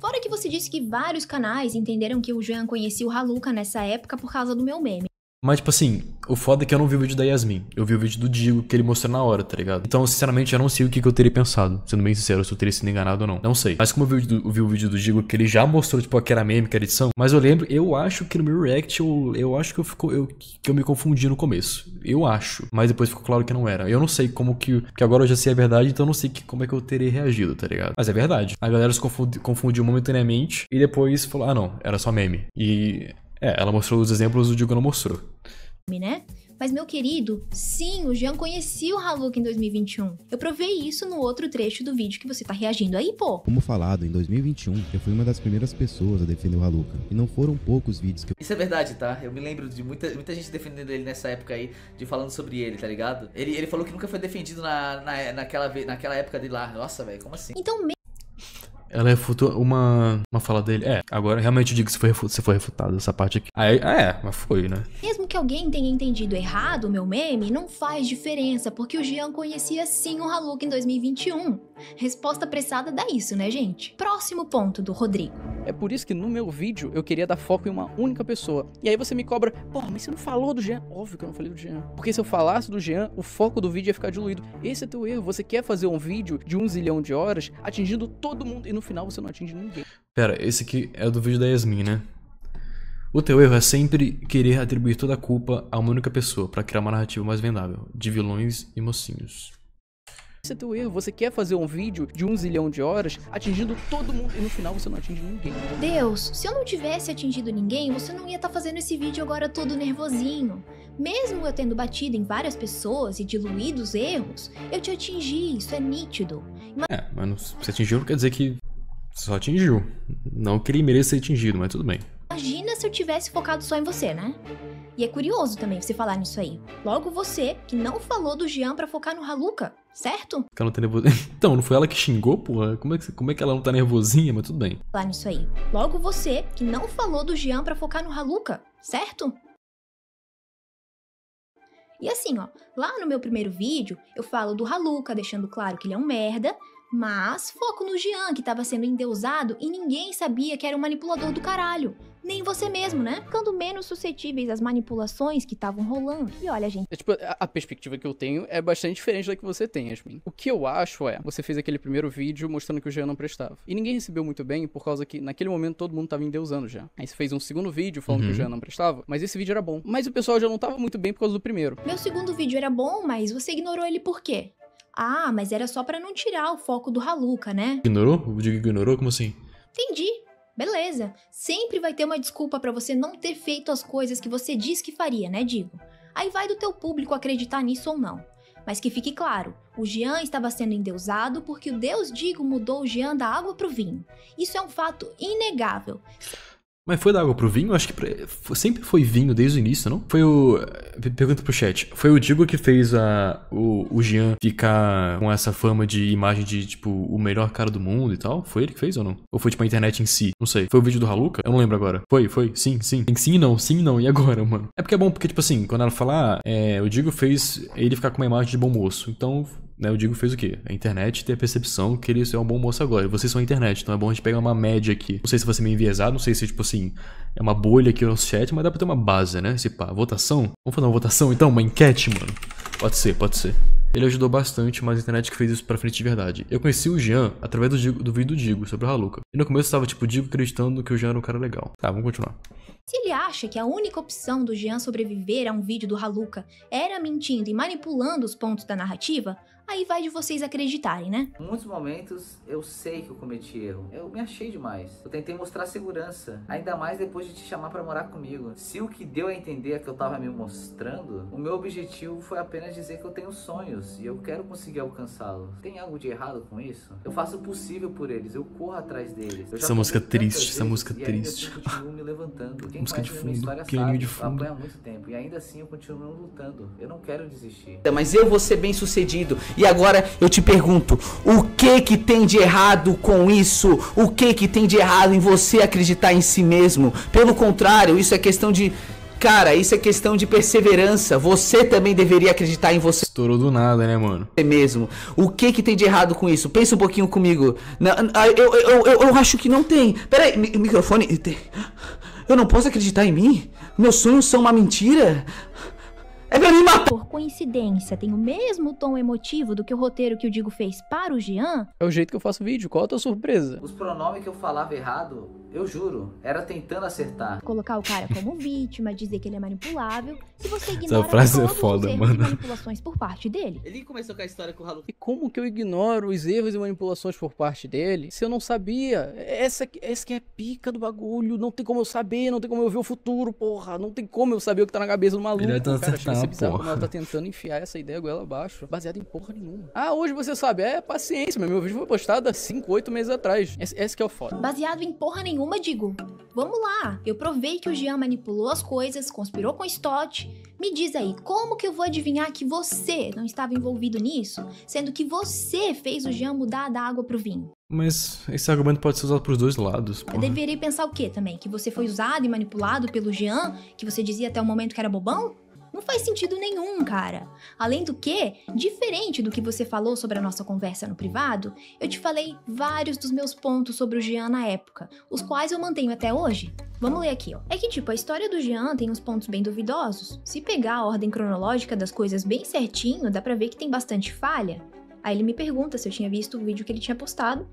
S4: Fora que você disse que vários canais entenderam que o Jean conhecia o Haluca nessa época por causa do meu meme.
S1: Mas, tipo assim, o foda é que eu não vi o vídeo da Yasmin. Eu vi o vídeo do Diego que ele mostrou na hora, tá ligado? Então, sinceramente, eu não sei o que, que eu teria pensado. Sendo bem sincero, se eu teria sido enganado ou não. Não sei. Mas como eu vi, eu vi o vídeo do Diego que ele já mostrou, tipo, que era meme, que era edição. Mas eu lembro, eu acho que no meu react, eu, eu acho que eu, ficou eu, que eu me confundi no começo. Eu acho. Mas depois ficou claro que não era. Eu não sei como que. Porque agora eu já sei a verdade, então eu não sei que, como é que eu teria reagido, tá ligado? Mas é verdade. A galera se confundiu momentaneamente e depois falou: ah, não, era só meme. E é, ela mostrou os exemplos, o Diego não mostrou.
S4: Né? Mas, meu querido, sim, o Jean conhecia o Haluk em 2021. Eu provei isso no outro trecho do vídeo que você tá reagindo aí, pô.
S3: Como falado, em 2021, eu fui uma das primeiras pessoas a defender o Haluk. E não foram poucos vídeos que eu...
S5: Isso é verdade, tá? Eu me lembro de muita, muita gente defendendo
S4: ele nessa época aí,
S5: de falando sobre ele, tá ligado? Ele, ele falou que nunca foi defendido na, na, naquela, naquela época de lá. Nossa,
S4: velho, como assim? Então, mesmo
S1: ela refutou uma, uma fala dele. É, agora realmente eu digo que você foi, refu você foi refutado essa parte aqui. Aí, é, mas foi, né?
S4: Mesmo que alguém tenha entendido errado o meu meme, não faz diferença, porque o Jean conhecia sim o Haluk em 2021. Resposta apressada dá isso, né, gente? Próximo ponto do Rodrigo.
S2: É por isso que no meu vídeo eu queria dar foco em uma única pessoa. E aí você me cobra, porra, mas você não falou do Jean? Óbvio que eu não falei do Jean. Porque se eu falasse do Jean, o foco do vídeo ia ficar diluído. Esse é teu erro. Você quer fazer um vídeo de um zilhão de horas atingindo todo mundo e no final você não atinge ninguém.
S1: Pera, esse aqui é do vídeo da Yasmin, né? O teu erro é sempre querer atribuir toda a culpa a uma única pessoa para criar uma narrativa mais vendável, de vilões e mocinhos.
S2: Esse é teu erro. Você quer fazer um vídeo de um zilhão de horas atingindo todo mundo e no final você não atinge ninguém.
S4: Deus, se eu não tivesse atingido ninguém, você não ia estar tá fazendo esse vídeo agora todo nervosinho. Mesmo eu tendo batido em várias pessoas e diluído os erros, eu te atingi, isso é nítido. Mas... É,
S1: mas você atingiu não quer dizer que só atingiu. Não que ele mereça ser atingido, mas tudo bem.
S4: Imagina se eu tivesse focado só em você, né? E é curioso também você falar nisso aí. Logo você, que não falou do Jean para focar no Haluca, certo?
S1: Ela não tá nervosa. (laughs) Então, não foi ela que xingou, porra? Como é que, como é que ela não tá nervosinha? Mas tudo bem.
S4: Falar nisso aí. Logo você, que não falou do Jean para focar no Haluca, certo? E assim, ó, lá no meu primeiro vídeo, eu falo do Haluca, deixando claro que ele é um merda, mas foco no Jean, que estava sendo endeusado e ninguém sabia que era um manipulador do caralho nem você mesmo, né? Ficando menos suscetíveis às manipulações que estavam rolando. E olha, gente. É,
S2: tipo, a, perspectiva que eu tenho é bastante diferente da que você tem, Yasmin. O que eu acho é, você fez aquele primeiro vídeo mostrando que o Jean não prestava. E ninguém recebeu muito bem por causa que naquele momento todo mundo tava endeusando já. Aí você fez um segundo vídeo falando uhum. que o uhum. Jean não prestava, mas esse vídeo era bom. Mas o pessoal já não tava muito bem por causa do primeiro.
S4: Meu segundo vídeo era bom, mas você ignorou ele por quê? Ah, mas era só para não tirar o foco do Haluca, né?
S1: Ignorou? O Digo ignorou? Como assim?
S4: Entendi. Beleza, sempre vai ter uma desculpa para você não ter feito as coisas que você diz que faria, né, Digo? Aí vai do teu público acreditar nisso ou não. Mas que fique claro, o Jean estava sendo endeusado porque o Deus Digo mudou o Jean da água para o vinho. Isso é um fato inegável.
S1: Mas foi da água pro vinho? Acho que sempre foi vinho desde o início, não? Foi o. Eh, pergunta pro chat. Foi o Digo que fez a, o, o Jean ficar com essa fama de imagem de, tipo, o melhor cara do mundo e tal? Foi ele que fez ou não? Ou foi, tipo, a internet em si? Não sei. Foi o vídeo do Haluca? Eu não lembro agora. Foi, foi. Sim, sim. Tem sim e não. Sim e não. E agora, mano? É porque é bom, porque, tipo assim, quando ela falar, ah, é, o Digo fez ele ficar com uma imagem de bom moço. Então, né? O Digo fez o quê? A internet ter a percepção que ele é um bom moço agora. E vocês são a internet, então é bom a gente pegar uma média aqui. Não sei se vai ser é meio enviesado, não sei se, tipo assim, é uma bolha aqui no nosso chat, mas dá pra ter uma base, né? Se pá, votação? Vamos fazer uma votação então? Uma enquete, mano? Pode ser, pode ser. Ele ajudou bastante, mas a internet que fez isso pra frente de verdade. Eu conheci o Jean através do, Digo, do vídeo do Digo sobre o Haluca. E no começo tava, tipo, Digo acreditando que o Jean era um cara legal. Tá, vamos continuar.
S4: Se ele acha que a única opção do Jean sobreviver a um vídeo do Haluca era mentindo e manipulando os pontos da narrativa, Aí vai de vocês acreditarem, né? muitos
S5: momentos eu sei que eu cometi erro. Eu me achei demais. Eu tentei mostrar segurança, ainda mais depois de te chamar para morar comigo. Se o que deu a entender é que eu tava me mostrando, o meu objetivo foi apenas dizer que eu tenho sonhos e eu quero conseguir alcançá-los. Tem algo de errado com isso? Eu faço o possível por eles, eu corro atrás deles. Essa música é triste, essa música é triste. Assim eu me levantando. (laughs) Quem música de fundo, sabe, de fundo. há muito tempo e ainda assim eu continuo lutando. Eu não quero desistir. Mas eu vou ser bem sucedido e agora eu te pergunto, o que que tem de errado com isso? O que que tem de errado em você acreditar em si mesmo? Pelo contrário, isso é questão de Cara, isso é questão de perseverança. Você também deveria acreditar em você. Estourou do nada, né, mano? É mesmo. O que que tem de errado com isso? Pensa um pouquinho comigo. eu, eu, eu, eu acho que não tem. Peraí, microfone.
S4: Eu não posso acreditar em mim? Meus sonhos são uma mentira? É pra me Por coincidência, tem o mesmo tom emotivo do que o roteiro que o Digo fez para o Jean.
S5: É o
S2: jeito que eu faço vídeo. Qual a tua surpresa? Os
S5: pronomes que eu falava errado eu juro, era tentando
S4: acertar. Colocar o cara como (laughs) vítima, dizer que ele é manipulável, se você ignora Essa frase é todos é foda, os erros mano. e manipulações por parte dele.
S2: Ele começou com a história com o Halu. E como que eu ignoro os erros e manipulações por parte dele se eu não sabia? Essa, essa que é a pica do bagulho, não tem como eu saber, não tem como eu ver o futuro, porra. Não tem como eu saber o que tá na cabeça do maluco. Ele cara, acertar, Ela tá tentando enfiar essa ideia goela abaixo, baseada em porra nenhuma. Ah, hoje você sabe, é paciência, meu, meu vídeo foi postado há 5, 8 meses atrás. Esse, esse que é o foda.
S4: Baseado em porra nenhuma nenhuma digo: Vamos lá, eu provei que o Jean manipulou as coisas, conspirou com o Stott. Me diz aí, como que eu vou adivinhar que você não estava envolvido nisso, sendo que você fez o Jean mudar da água pro vinho?
S1: Mas esse argumento pode ser usado pros dois lados. Porra. Eu deveria
S4: pensar o quê também? Que você foi usado e manipulado pelo Jean, que você dizia até o momento que era bobão? Não faz sentido nenhum, cara. Além do que, diferente do que você falou sobre a nossa conversa no privado, eu te falei vários dos meus pontos sobre o Jean na época, os quais eu mantenho até hoje. Vamos ler aqui, ó. É que, tipo, a história do Jean tem uns pontos bem duvidosos. Se pegar a ordem cronológica das coisas bem certinho, dá pra ver que tem bastante falha. Aí ele me pergunta se eu tinha visto o vídeo que ele tinha postado,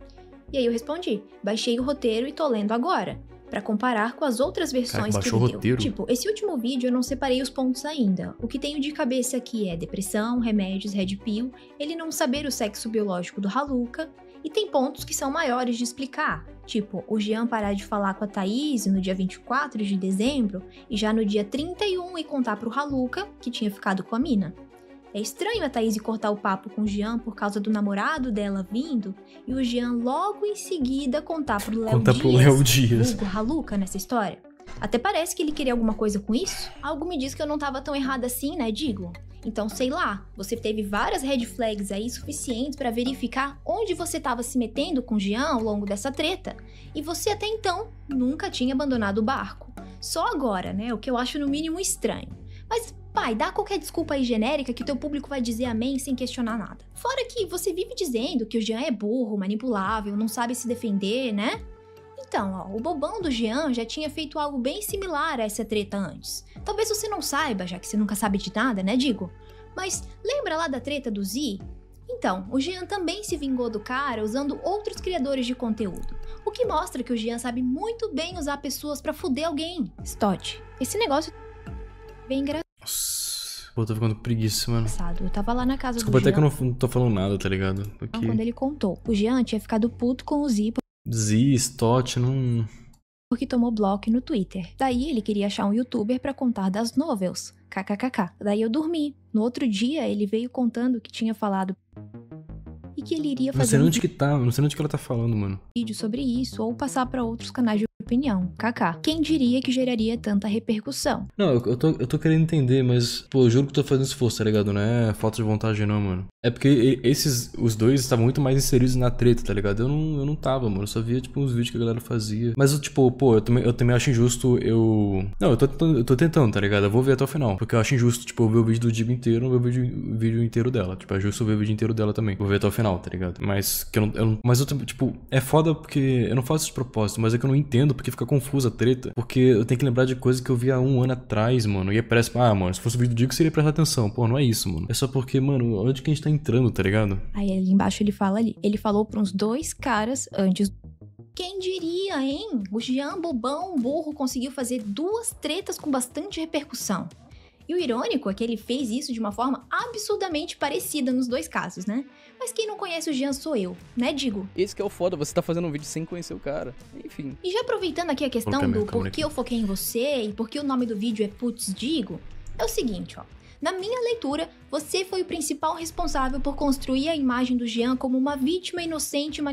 S4: e aí eu respondi: baixei o roteiro e tô lendo agora para comparar com as outras versões Cara, que ele deu. Tipo, esse último vídeo eu não separei os pontos ainda. O que tenho de cabeça aqui é depressão, remédios, red pill, ele não saber o sexo biológico do Haluka e tem pontos que são maiores de explicar, tipo o Jean parar de falar com a Thaís no dia 24 de dezembro e já no dia 31 e contar pro Haluka que tinha ficado com a mina. É estranho a Thaís cortar o papo com o Jean por causa do namorado dela vindo e o Jean logo em seguida contar pro Léo Conta Dias. Conta pro Léo Dias. Hugo nessa história. Até parece que ele queria alguma coisa com isso. Algo me diz que eu não tava tão errada assim, né, Digo? Então, sei lá, você teve várias red flags aí suficientes para verificar onde você estava se metendo com o Jean ao longo dessa treta. E você até então nunca tinha abandonado o barco. Só agora, né? O que eu acho no mínimo estranho. Mas Pai, dá qualquer desculpa aí genérica que teu público vai dizer amém sem questionar nada. Fora que você vive dizendo que o Jean é burro, manipulável, não sabe se defender, né? Então, ó, o bobão do Jean já tinha feito algo bem similar a essa treta antes. Talvez você não saiba, já que você nunca sabe de nada, né, digo? Mas lembra lá da treta do Z? Então, o Jean também se vingou do cara usando outros criadores de conteúdo, o que mostra que o Jean sabe muito bem usar pessoas para fuder alguém. Stott, esse negócio vem é engraçado nossa.
S1: Pô, eu tô ficando preguiçoso, preguiça, mano.
S4: Passado. Eu tava lá na casa Desculpa, do Desculpa até
S1: que eu não, tô falando nada, tá ligado? Porque... Não, quando ele
S4: contou, o Jean tinha ficado puto com o Z.
S1: Z, Stott, não
S4: porque tomou bloco no Twitter. Daí ele queria achar um youtuber para contar das novels. KKKK. Daí eu dormi. No outro dia ele veio contando que tinha falado e que ele iria fazer. Não sei onde um... que
S1: tá, não sei onde que ela tá falando, mano.
S4: Vídeo sobre isso ou passar para outros canais de opinião. Kaká. Quem diria que geraria tanta repercussão?
S1: Não, eu, eu, tô, eu tô querendo entender, mas, pô, eu juro que tô fazendo esforço, tá ligado? Não é falta de vontade, não, mano. É porque esses, os dois estavam muito mais inseridos na treta, tá ligado? Eu não, eu não tava, mano. Eu só via, tipo, uns vídeos que a galera fazia. Mas, eu, tipo, pô, eu também, eu também acho injusto eu. Não, eu tô, tentando, eu tô tentando, tá ligado? Eu vou ver até o final. Porque eu acho injusto, tipo, eu ver o vídeo do Dibo inteiro, não ver o vídeo, vídeo inteiro dela. Tipo, é justo ver o vídeo inteiro dela também. Vou ver até o final, tá ligado? Mas que eu não. Eu mas eu, tipo, é foda porque eu não faço isso de propósito, mas é que eu não entendo lendo porque fica confusa a treta. Porque eu tenho que lembrar de coisas que eu vi há um ano atrás, mano. E aí é parece, ah, mano, se fosse o vídeo do Digo, seria prestar atenção. Pô, não é isso, mano. É só porque, mano, onde que a gente tá entrando, tá ligado?
S4: Aí ali embaixo ele fala ali. Ele falou pra uns dois caras antes quem diria, hein? O Jean Bobão Burro conseguiu fazer duas tretas com bastante repercussão. E o irônico é que ele fez isso de uma forma absurdamente parecida nos dois casos, né? Mas quem não conhece o Jean sou eu, né, Digo?
S2: Esse que é o foda, você tá fazendo um vídeo sem conhecer o cara. Enfim.
S4: E já aproveitando aqui a questão do é por que eu foquei em você e por que o nome do vídeo é Putz Digo, é o seguinte, ó. Na minha leitura, você foi o principal responsável por construir a imagem do Jean como uma vítima inocente e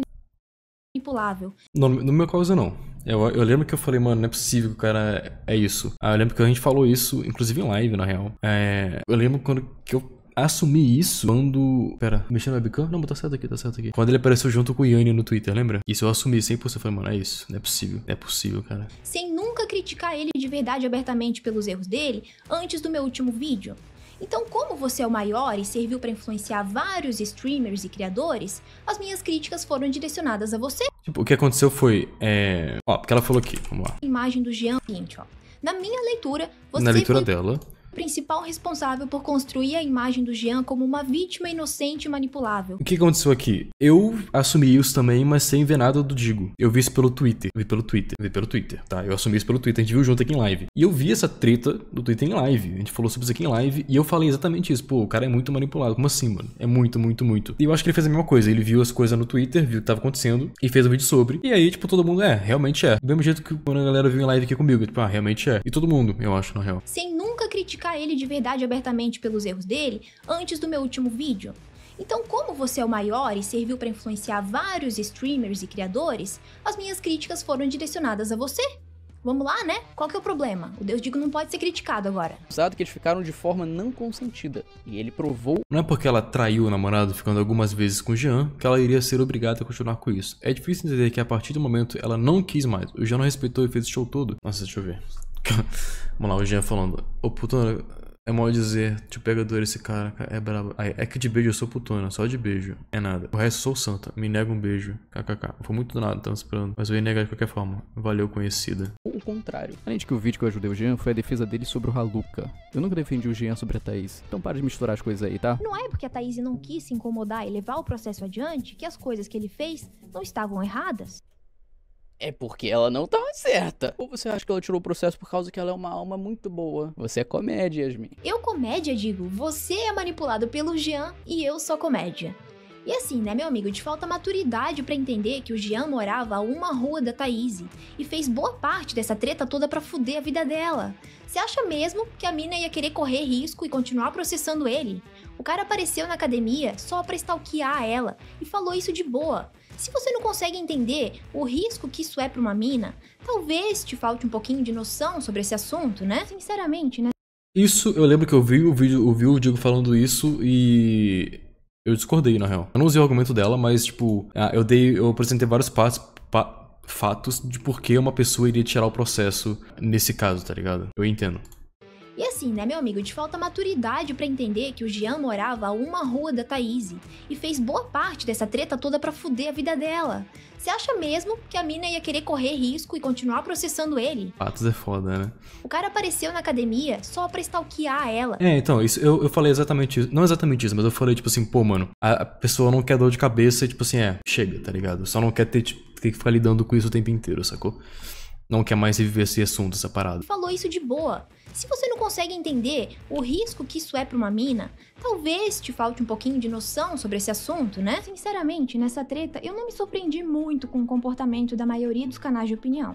S4: manipulável.
S1: No, no meu caso, não. Eu, eu lembro que eu falei, mano, não é possível que o cara é isso. Ah, eu lembro que a gente falou isso, inclusive em live, na real. É, eu lembro quando que eu assumi isso quando. Pera, mexendo no webcam? Não, tá certo aqui, tá certo aqui. Quando ele apareceu junto com o Yanni no Twitter, lembra? Isso eu assumi 100%. Falei, mano, é isso. Não é possível. é possível, cara.
S4: Sem nunca criticar ele de verdade abertamente pelos erros dele, antes do meu último vídeo, então, como você é o maior e serviu para influenciar vários streamers e criadores, as minhas críticas foram direcionadas a você.
S1: Tipo, o que aconteceu foi. É... Ó, porque ela falou aqui, vamos lá.
S4: imagem do Jean seguinte, ó. Na minha leitura, você. Na leitura foi... dela principal responsável por construir a imagem do Jean como uma vítima inocente e manipulável.
S1: O que aconteceu aqui? Eu assumi isso também, mas sem ver nada do Digo. Eu vi isso pelo Twitter. Vi pelo Twitter. Vi pelo Twitter, tá? Eu assumi isso pelo Twitter. A gente viu junto aqui em live. E eu vi essa treta do Twitter em live. A gente falou sobre isso aqui em live. E eu falei exatamente isso. Pô, o cara é muito manipulado. Como assim, mano? É muito, muito, muito. E eu acho que ele fez a mesma coisa. Ele viu as coisas no Twitter, viu o que tava acontecendo e fez um vídeo sobre. E aí, tipo, todo mundo, é, realmente é. Do mesmo jeito que quando a galera viu em live aqui comigo. Tipo, ah, realmente é. E todo mundo, eu acho, na real.
S4: Sem nunca criticar ele de verdade abertamente pelos erros dele antes do meu último vídeo. Então, como você é o maior e serviu para influenciar vários streamers e criadores, as minhas críticas foram direcionadas a você. Vamos lá, né? Qual que é o problema? O Deus Digo não pode ser criticado agora. Usado que eles ficaram de forma não consentida, e ele provou...
S1: Não é porque ela traiu o namorado ficando algumas vezes com o Jean que ela iria ser obrigada a continuar com isso. É difícil entender que a partir do momento ela não quis mais, o Jean não respeitou e fez o show todo. Nossa, deixa eu ver. Vamos lá, o Jean falando. Ô putona, é mal dizer, te pega dor esse cara, é brabo. Aí, é que de beijo eu sou putona, só de beijo. É nada. O resto sou santa, me nega um beijo. KKK. Foi muito do nada, tava esperando. Mas eu ia negar de qualquer forma. Valeu, conhecida.
S2: o contrário. Além de que o vídeo que eu ajudei o Jean foi a defesa dele sobre o Haluca. Eu nunca defendi o Jean sobre a Thaís. Então para de misturar as coisas aí, tá? Não
S4: é porque a Thaís não quis se incomodar e levar o processo adiante que as coisas que ele fez não estavam erradas.
S2: É porque ela não tava tá certa. Ou você acha que ela tirou o processo por causa que ela é uma alma muito boa? Você é comédia, Yasmin.
S4: Eu comédia, digo. Você é manipulado pelo Jean e eu sou comédia. E assim, né, meu amigo, te falta maturidade para entender que o Jean morava a uma rua da Thaís e fez boa parte dessa treta toda para fuder a vida dela. Você acha mesmo que a mina ia querer correr risco e continuar processando ele? O cara apareceu na academia só pra stalkear ela e falou isso de boa. Se você não consegue entender o risco que isso é para uma mina, talvez te falte um pouquinho de noção sobre esse assunto, né? Sinceramente, né?
S1: Isso, eu lembro que eu vi o vídeo, ouvi o Diego falando isso e eu discordei, na real. Eu não usei o argumento dela, mas, tipo, ah, eu dei. Eu apresentei vários Pa, fatos de por que uma pessoa iria tirar o processo nesse caso, tá ligado? Eu entendo.
S4: E assim, né, meu amigo, te falta maturidade para entender que o Jean morava a uma rua da Thaís e fez boa parte dessa treta toda para fuder a vida dela. Você acha mesmo que a mina ia querer correr risco e continuar processando ele? Patos é
S1: foda, né?
S4: O cara apareceu na academia só pra stalkear ela.
S1: É, então, isso eu, eu falei exatamente isso. Não exatamente isso, mas eu falei, tipo assim, pô, mano, a, a pessoa não quer dor de cabeça e, tipo assim, é, chega, tá ligado? Só não quer ter, tipo, ter que ficar lidando com isso o tempo inteiro, sacou? Não quer mais reviver esse assunto, essa parada.
S4: Falou isso de boa. Se você não consegue entender o risco que isso é para uma mina, talvez te falte um pouquinho de noção sobre esse assunto, né? Sinceramente, nessa treta eu não me surpreendi muito com o comportamento da maioria dos canais de opinião.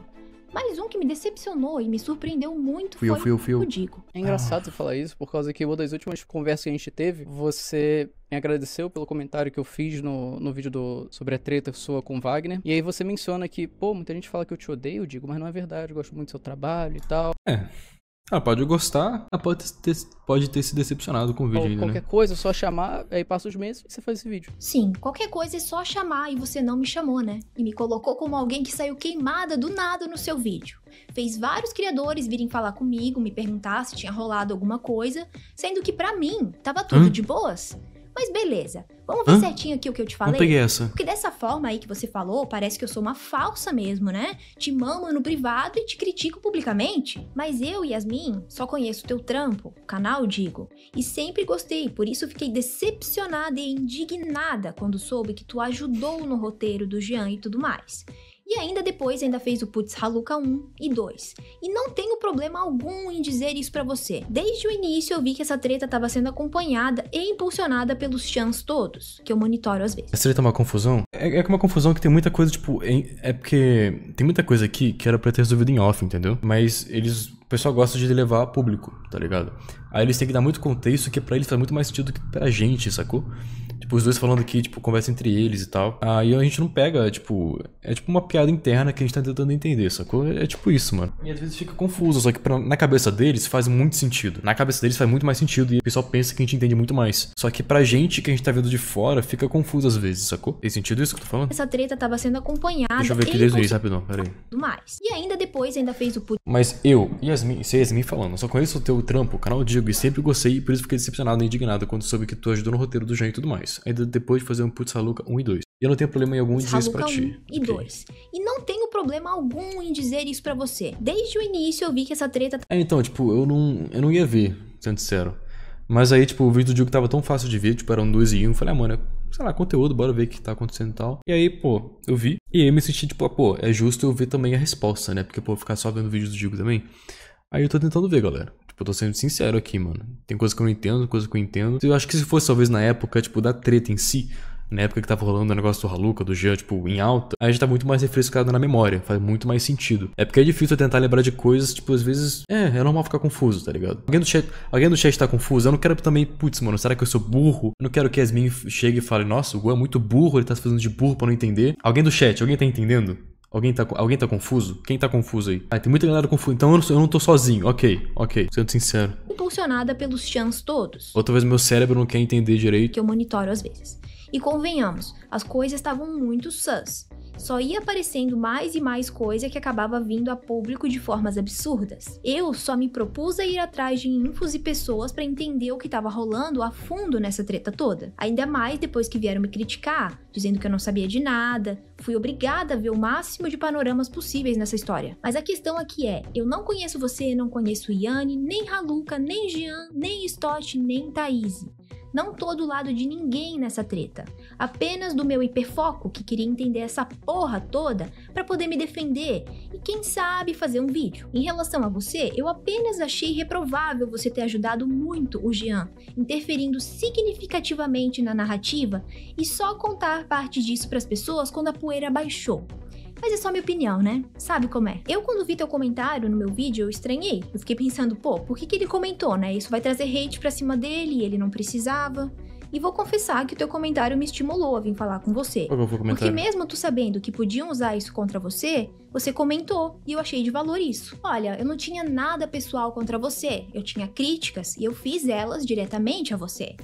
S4: Mas um que me decepcionou e me surpreendeu muito foi o Digo.
S2: É engraçado você falar isso, por causa que uma das últimas conversas que a gente teve, você me agradeceu pelo comentário que eu fiz no, no vídeo do, sobre a treta sua com Wagner. E aí você menciona que, pô, muita gente fala que eu te odeio, Digo, mas não é verdade, eu gosto muito do seu trabalho e tal.
S1: É. Ah, pode gostar, Ah, pode ter, pode ter se decepcionado com o vídeo Ou ainda, né? qualquer
S2: né? coisa, é só chamar, aí passa os meses e você faz esse vídeo.
S4: Sim, qualquer coisa é só chamar e você não me chamou, né? E me colocou como alguém que saiu queimada do nada no seu vídeo. Fez vários criadores virem falar comigo, me perguntar se tinha rolado alguma coisa, sendo que para mim tava tudo Hã? Hum? de boas. Mas beleza, Vamos ver Hã? certinho aqui o que eu te falei? Não peguei essa. Porque dessa forma aí que você falou, parece que eu sou uma falsa mesmo, né? Te mamo no privado e te critico publicamente. Mas eu, Yasmin, só conheço o teu trampo, canal, digo. E sempre gostei, por isso fiquei decepcionada e indignada quando soube que tu ajudou no roteiro do Jean e tudo mais. E ainda depois ainda fez o Putz Haluka 1 e 2. E não tenho problema algum em dizer isso para você. Desde o início eu vi que essa treta estava sendo acompanhada e impulsionada pelos chans todos, que eu monitoro às vezes.
S1: Essa treta é uma confusão? É, é, é uma confusão que tem muita coisa, tipo, é porque tem muita coisa aqui que era pra ter resolvido em off, entendeu? Mas eles o pessoal gosta de levar a público, tá ligado? Aí eles têm que dar muito contexto que é para eles faz muito mais sentido que pra gente, sacou? Tipo, os dois falando aqui, tipo, conversa entre eles e tal. Aí a gente não pega, tipo. É tipo uma piada interna que a gente tá tentando entender, sacou? É, é tipo isso, mano. E às vezes fica confuso, só que pra, na cabeça deles faz muito sentido. Na cabeça deles faz muito mais sentido e o pessoal pensa que a gente entende muito mais. Só que pra gente que a gente tá vendo de fora, fica confuso às vezes, sacou? Tem sentido isso que eu tô falando?
S4: Essa treta tava sendo acompanhada. Deixa eu ver aqui desde início, rapidão, peraí. Mais. E ainda depois ainda fez o put...
S1: Mas eu, Yasmin, sei é Yasmin falando, só conheço o teu trampo, canal Digo, e sempre gostei, e por isso fiquei decepcionado e indignado quando soube que tu ajudou no roteiro do Jean e tudo mais ainda depois de fazer um Putsaluca 1 e 2. E eu não tenho problema em algum dizer isso pra ti.
S4: Um e okay. dois. E não tenho problema algum em dizer isso pra você. Desde o início eu vi que essa treta. Tá
S1: é, então, tipo, eu não, eu não ia ver, sendo sincero. Mas aí, tipo, o vídeo do Diogo tava tão fácil de ver, tipo, era um 2 e 1. Um. Falei, ah, mano, é, sei lá, conteúdo, bora ver o que tá acontecendo e tal. E aí, pô, eu vi. E aí eu me senti, tipo, ah, pô, é justo eu ver também a resposta, né? Porque, pô, ficar só vendo vídeos do Diogo também. Aí eu tô tentando ver, galera. Tipo, eu tô sendo sincero aqui, mano. Tem coisa que eu não entendo, coisa que eu entendo. Eu acho que se fosse, talvez, na época, tipo, da treta em si, na época que tava rolando o negócio do Haluca, do Jean, tipo, em alta, a gente tá muito mais refrescado na memória, faz muito mais sentido. É porque é difícil tentar lembrar de coisas, tipo, às vezes, é, é normal ficar confuso, tá ligado? Alguém do chat, alguém do chat tá confuso, eu não quero também, putz, mano, será que eu sou burro? Eu não quero que Yasmin chegue e fale, nossa, o Gu é muito burro, ele tá se fazendo de burro pra não entender. Alguém do chat, alguém tá entendendo? Alguém tá, alguém tá confuso? Quem tá confuso aí? Ah, tem muita galera confusa. Então eu não, eu não tô sozinho. Ok, ok. Sendo sincero.
S4: Impulsionada pelos chans todos.
S1: Outra vez meu cérebro não quer entender direito.
S4: Que eu monitoro às vezes. E convenhamos, as coisas estavam muito sãs só ia aparecendo mais e mais coisa que acabava vindo a público de formas absurdas. Eu só me propus a ir atrás de infos e pessoas para entender o que estava rolando a fundo nessa treta toda. Ainda mais depois que vieram me criticar, dizendo que eu não sabia de nada. Fui obrigada a ver o máximo de panoramas possíveis nessa história. Mas a questão aqui é, eu não conheço você, não conheço Yanni, nem Haluca, nem Jean, nem Stott, nem Thaís não tô do lado de ninguém nessa treta, apenas do meu hiperfoco que queria entender essa porra toda para poder me defender e quem sabe fazer um vídeo. Em relação a você, eu apenas achei reprovável você ter ajudado muito o Jean, interferindo significativamente na narrativa e só contar parte disso para as pessoas quando a poeira baixou. Mas é só minha opinião, né? Sabe como é? Eu, quando vi teu comentário no meu vídeo, eu estranhei. Eu fiquei pensando, pô, por que, que ele comentou, né? Isso vai trazer hate pra cima dele e ele não precisava. E vou confessar que o teu comentário me estimulou a vir falar com você. É Porque mesmo tu sabendo que podiam usar isso contra você, você comentou e eu achei de valor isso. Olha, eu não tinha nada pessoal contra você. Eu tinha críticas e eu fiz elas diretamente a você.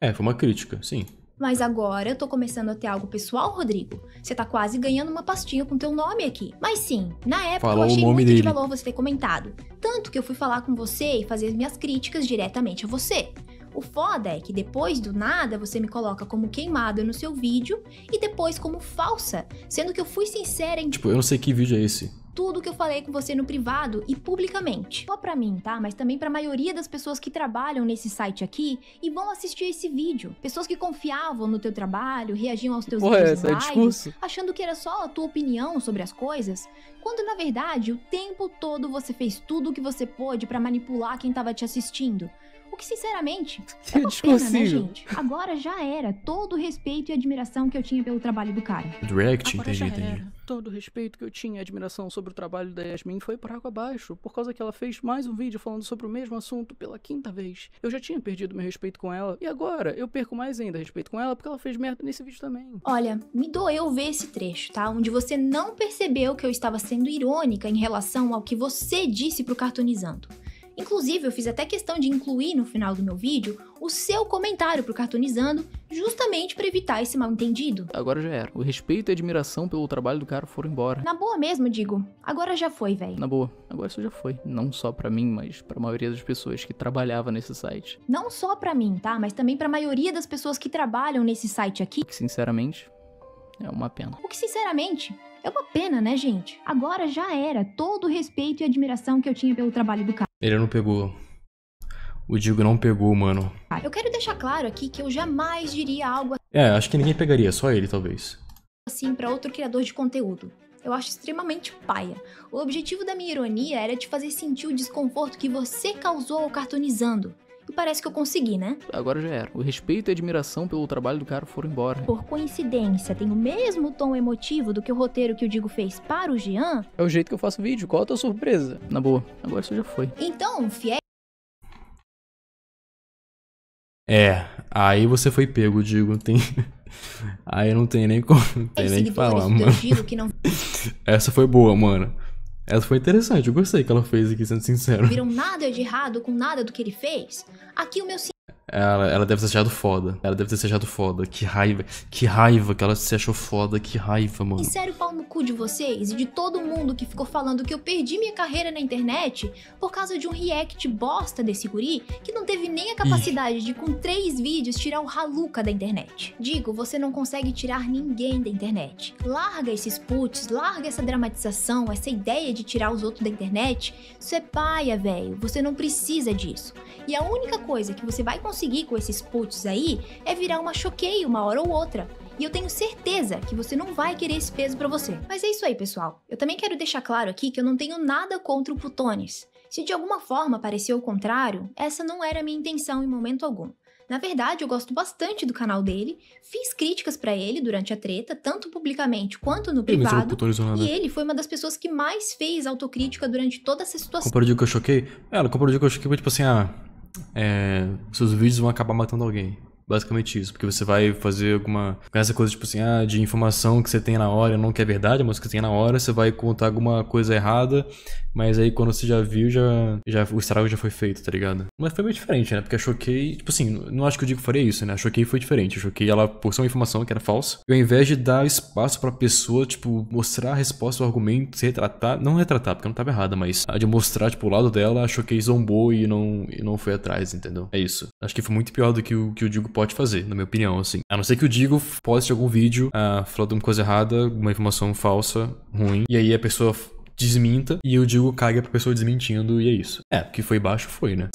S1: É, foi uma crítica, sim.
S4: Mas agora eu tô começando a ter algo pessoal, Rodrigo. Você tá quase ganhando uma pastinha com teu nome aqui. Mas sim, na época Falou eu achei muito dele. de valor você ter comentado. Tanto que eu fui falar com você e fazer minhas críticas diretamente a você. O foda é que depois do nada você me coloca como queimada no seu vídeo e depois como falsa, sendo que eu fui sincera em. Tipo,
S1: eu não sei que vídeo é esse
S4: tudo que eu falei com você no privado e publicamente. Só para mim, tá? Mas também para a maioria das pessoas que trabalham nesse site aqui e vão assistir esse vídeo. Pessoas que confiavam no teu trabalho, reagiam aos teus Porra, é vídeos é, discurso. achando que era só a tua opinião sobre as coisas, quando na verdade o tempo todo você fez tudo o que você pôde para manipular quem tava te assistindo. O que, sinceramente, é uma pena, né, gente? Agora já era todo o respeito e admiração que eu tinha pelo trabalho do cara. Do react,
S1: Agora entendi, entendi.
S2: Era. Todo o respeito que eu tinha e admiração sobre o trabalho da Yasmin foi por água abaixo, por causa que ela fez mais um vídeo falando sobre o mesmo assunto pela quinta vez. Eu já tinha perdido meu respeito com ela, e agora eu perco mais ainda respeito com ela porque ela fez merda nesse vídeo também.
S4: Olha, me doeu ver esse trecho, tá? Onde você não percebeu que eu estava sendo irônica em relação ao que você disse pro cartunizando. Inclusive, eu fiz até questão de incluir no final do meu vídeo o seu comentário pro Cartoonizando, justamente para evitar esse mal entendido.
S2: Agora já era. O respeito e a admiração pelo trabalho do cara foram embora. Na
S4: boa mesmo, digo. Agora já foi, velho. Na
S2: boa. Agora isso já foi. Não só para mim, mas para a maioria das pessoas que trabalhava nesse site.
S4: Não só para mim, tá? Mas também para a maioria das pessoas que trabalham nesse site aqui. Que
S2: sinceramente,
S4: é uma pena. O que sinceramente é uma pena, né, gente? Agora já era todo o respeito e admiração que eu tinha pelo trabalho do cara.
S1: Ele não pegou. O Digo não pegou, mano.
S4: Ah, eu quero deixar claro aqui que eu jamais diria algo
S1: É, acho que ninguém pegaria, só ele talvez.
S4: assim pra outro criador de conteúdo. Eu acho extremamente paia. O objetivo da minha ironia era te fazer sentir o desconforto que você causou ao cartunizando. E parece que eu consegui, né?
S2: Agora já era. O respeito e a admiração pelo trabalho do cara foram embora.
S4: Por coincidência, tem o mesmo tom emotivo do que o roteiro que o Digo fez para o Jean?
S2: É o jeito que eu faço vídeo. Qual a tua surpresa? Na boa, agora isso já foi.
S4: Então, fiel.
S1: É, aí você foi pego, Digo. Tem. (laughs) aí não tem nem como. Não tem nem que falar, mano. Não... (laughs) Essa foi boa, mano. Ela foi interessante, eu gostei que ela fez aqui, sendo sincero. Viram
S4: nada de errado com nada do que ele fez? Aqui o meu
S1: ela, ela deve ter se achado foda. Ela deve ter se achado foda. Que raiva. Que raiva que ela se achou foda. Que raiva, mano. E sério,
S4: pau no cu de vocês e de todo mundo que ficou falando que eu perdi minha carreira na internet por causa de um react bosta desse guri que não teve nem a capacidade Ih. de, com três vídeos, tirar o Haluca da internet. Digo, você não consegue tirar ninguém da internet. Larga esses puts, larga essa dramatização, essa ideia de tirar os outros da internet. Isso é paia, velho. Você não precisa disso. E a única coisa que você vai conseguir conseguir com esses puts aí é virar uma choqueia uma hora ou outra. E eu tenho certeza que você não vai querer esse peso para você. Mas é isso aí, pessoal. Eu também quero deixar claro aqui que eu não tenho nada contra o putones. Se de alguma forma pareceu o contrário, essa não era a minha intenção em momento algum. Na verdade, eu gosto bastante do canal dele, fiz críticas para ele durante a treta, tanto publicamente quanto no ele privado. E né? ele foi uma das pessoas que mais fez autocrítica durante toda essa situação. Comparou
S1: o que eu choquei? É, ela comparou o que eu choquei, tipo assim, ah, é, seus vídeos vão acabar matando alguém. Basicamente isso, porque você vai fazer alguma. Essa coisa tipo assim, ah, de informação que você tem na hora não que é verdade, mas que você tem na hora, você vai contar alguma coisa errada mas aí quando você já viu, já, já o estrago já foi feito, tá ligado? Mas foi meio diferente, né? Porque a Choquei, tipo assim, não acho que o Digo faria isso, né? A Choquei foi diferente. A Choquei, ela postou uma informação que era falsa. E ao invés de dar espaço pra pessoa, tipo, mostrar a resposta o argumento, se retratar, não retratar, porque não tava errada, mas a de mostrar, tipo, o lado dela, a Choquei zombou e não, e não foi atrás, entendeu? É isso. Acho que foi muito pior do que o que o Digo pode fazer, na minha opinião, assim. A não ser que o Digo poste algum vídeo ah, falando alguma coisa errada, uma informação falsa, ruim, e aí a pessoa desminta e eu digo caga pra pessoa desmentindo e é isso. É, que foi baixo, foi, né?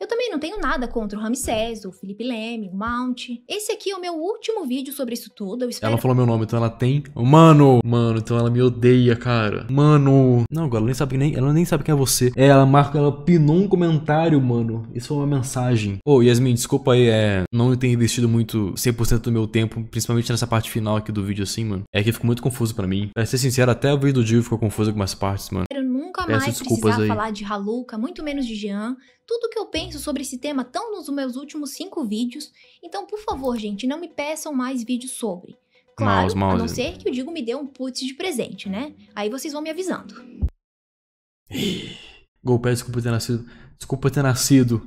S4: Eu também não tenho nada contra o Ramsés, o Felipe Leme, o Mount. Esse aqui é o meu último vídeo sobre isso tudo. Eu espero... Ela falou
S1: meu nome, então ela tem. Mano! Mano, então ela me odeia, cara. Mano! Não, agora ela nem sabe nem. Ela nem sabe quem é você. É, ela marca, ela pinou um comentário, mano. Isso foi uma mensagem. Ô, oh, Yasmin, desculpa aí, é. Não tenho investido muito 100% do meu tempo, principalmente nessa parte final aqui do vídeo, assim, mano. É que ficou muito confuso para mim. Pra ser sincero, até o vídeo do Gil ficou confuso com algumas partes, mano. Eu nunca mais precisar aí. falar
S4: de Haluca, muito menos de Jean. Tudo que eu penso sobre esse tema tão nos meus últimos cinco vídeos, então por favor, gente, não me peçam mais vídeos sobre.
S1: Claro, mouse, mouse. a não ser
S4: que o Digo me dê um putz de presente, né? Aí vocês vão me avisando.
S1: Golpe, desculpa ter nascido. Desculpa ter nascido.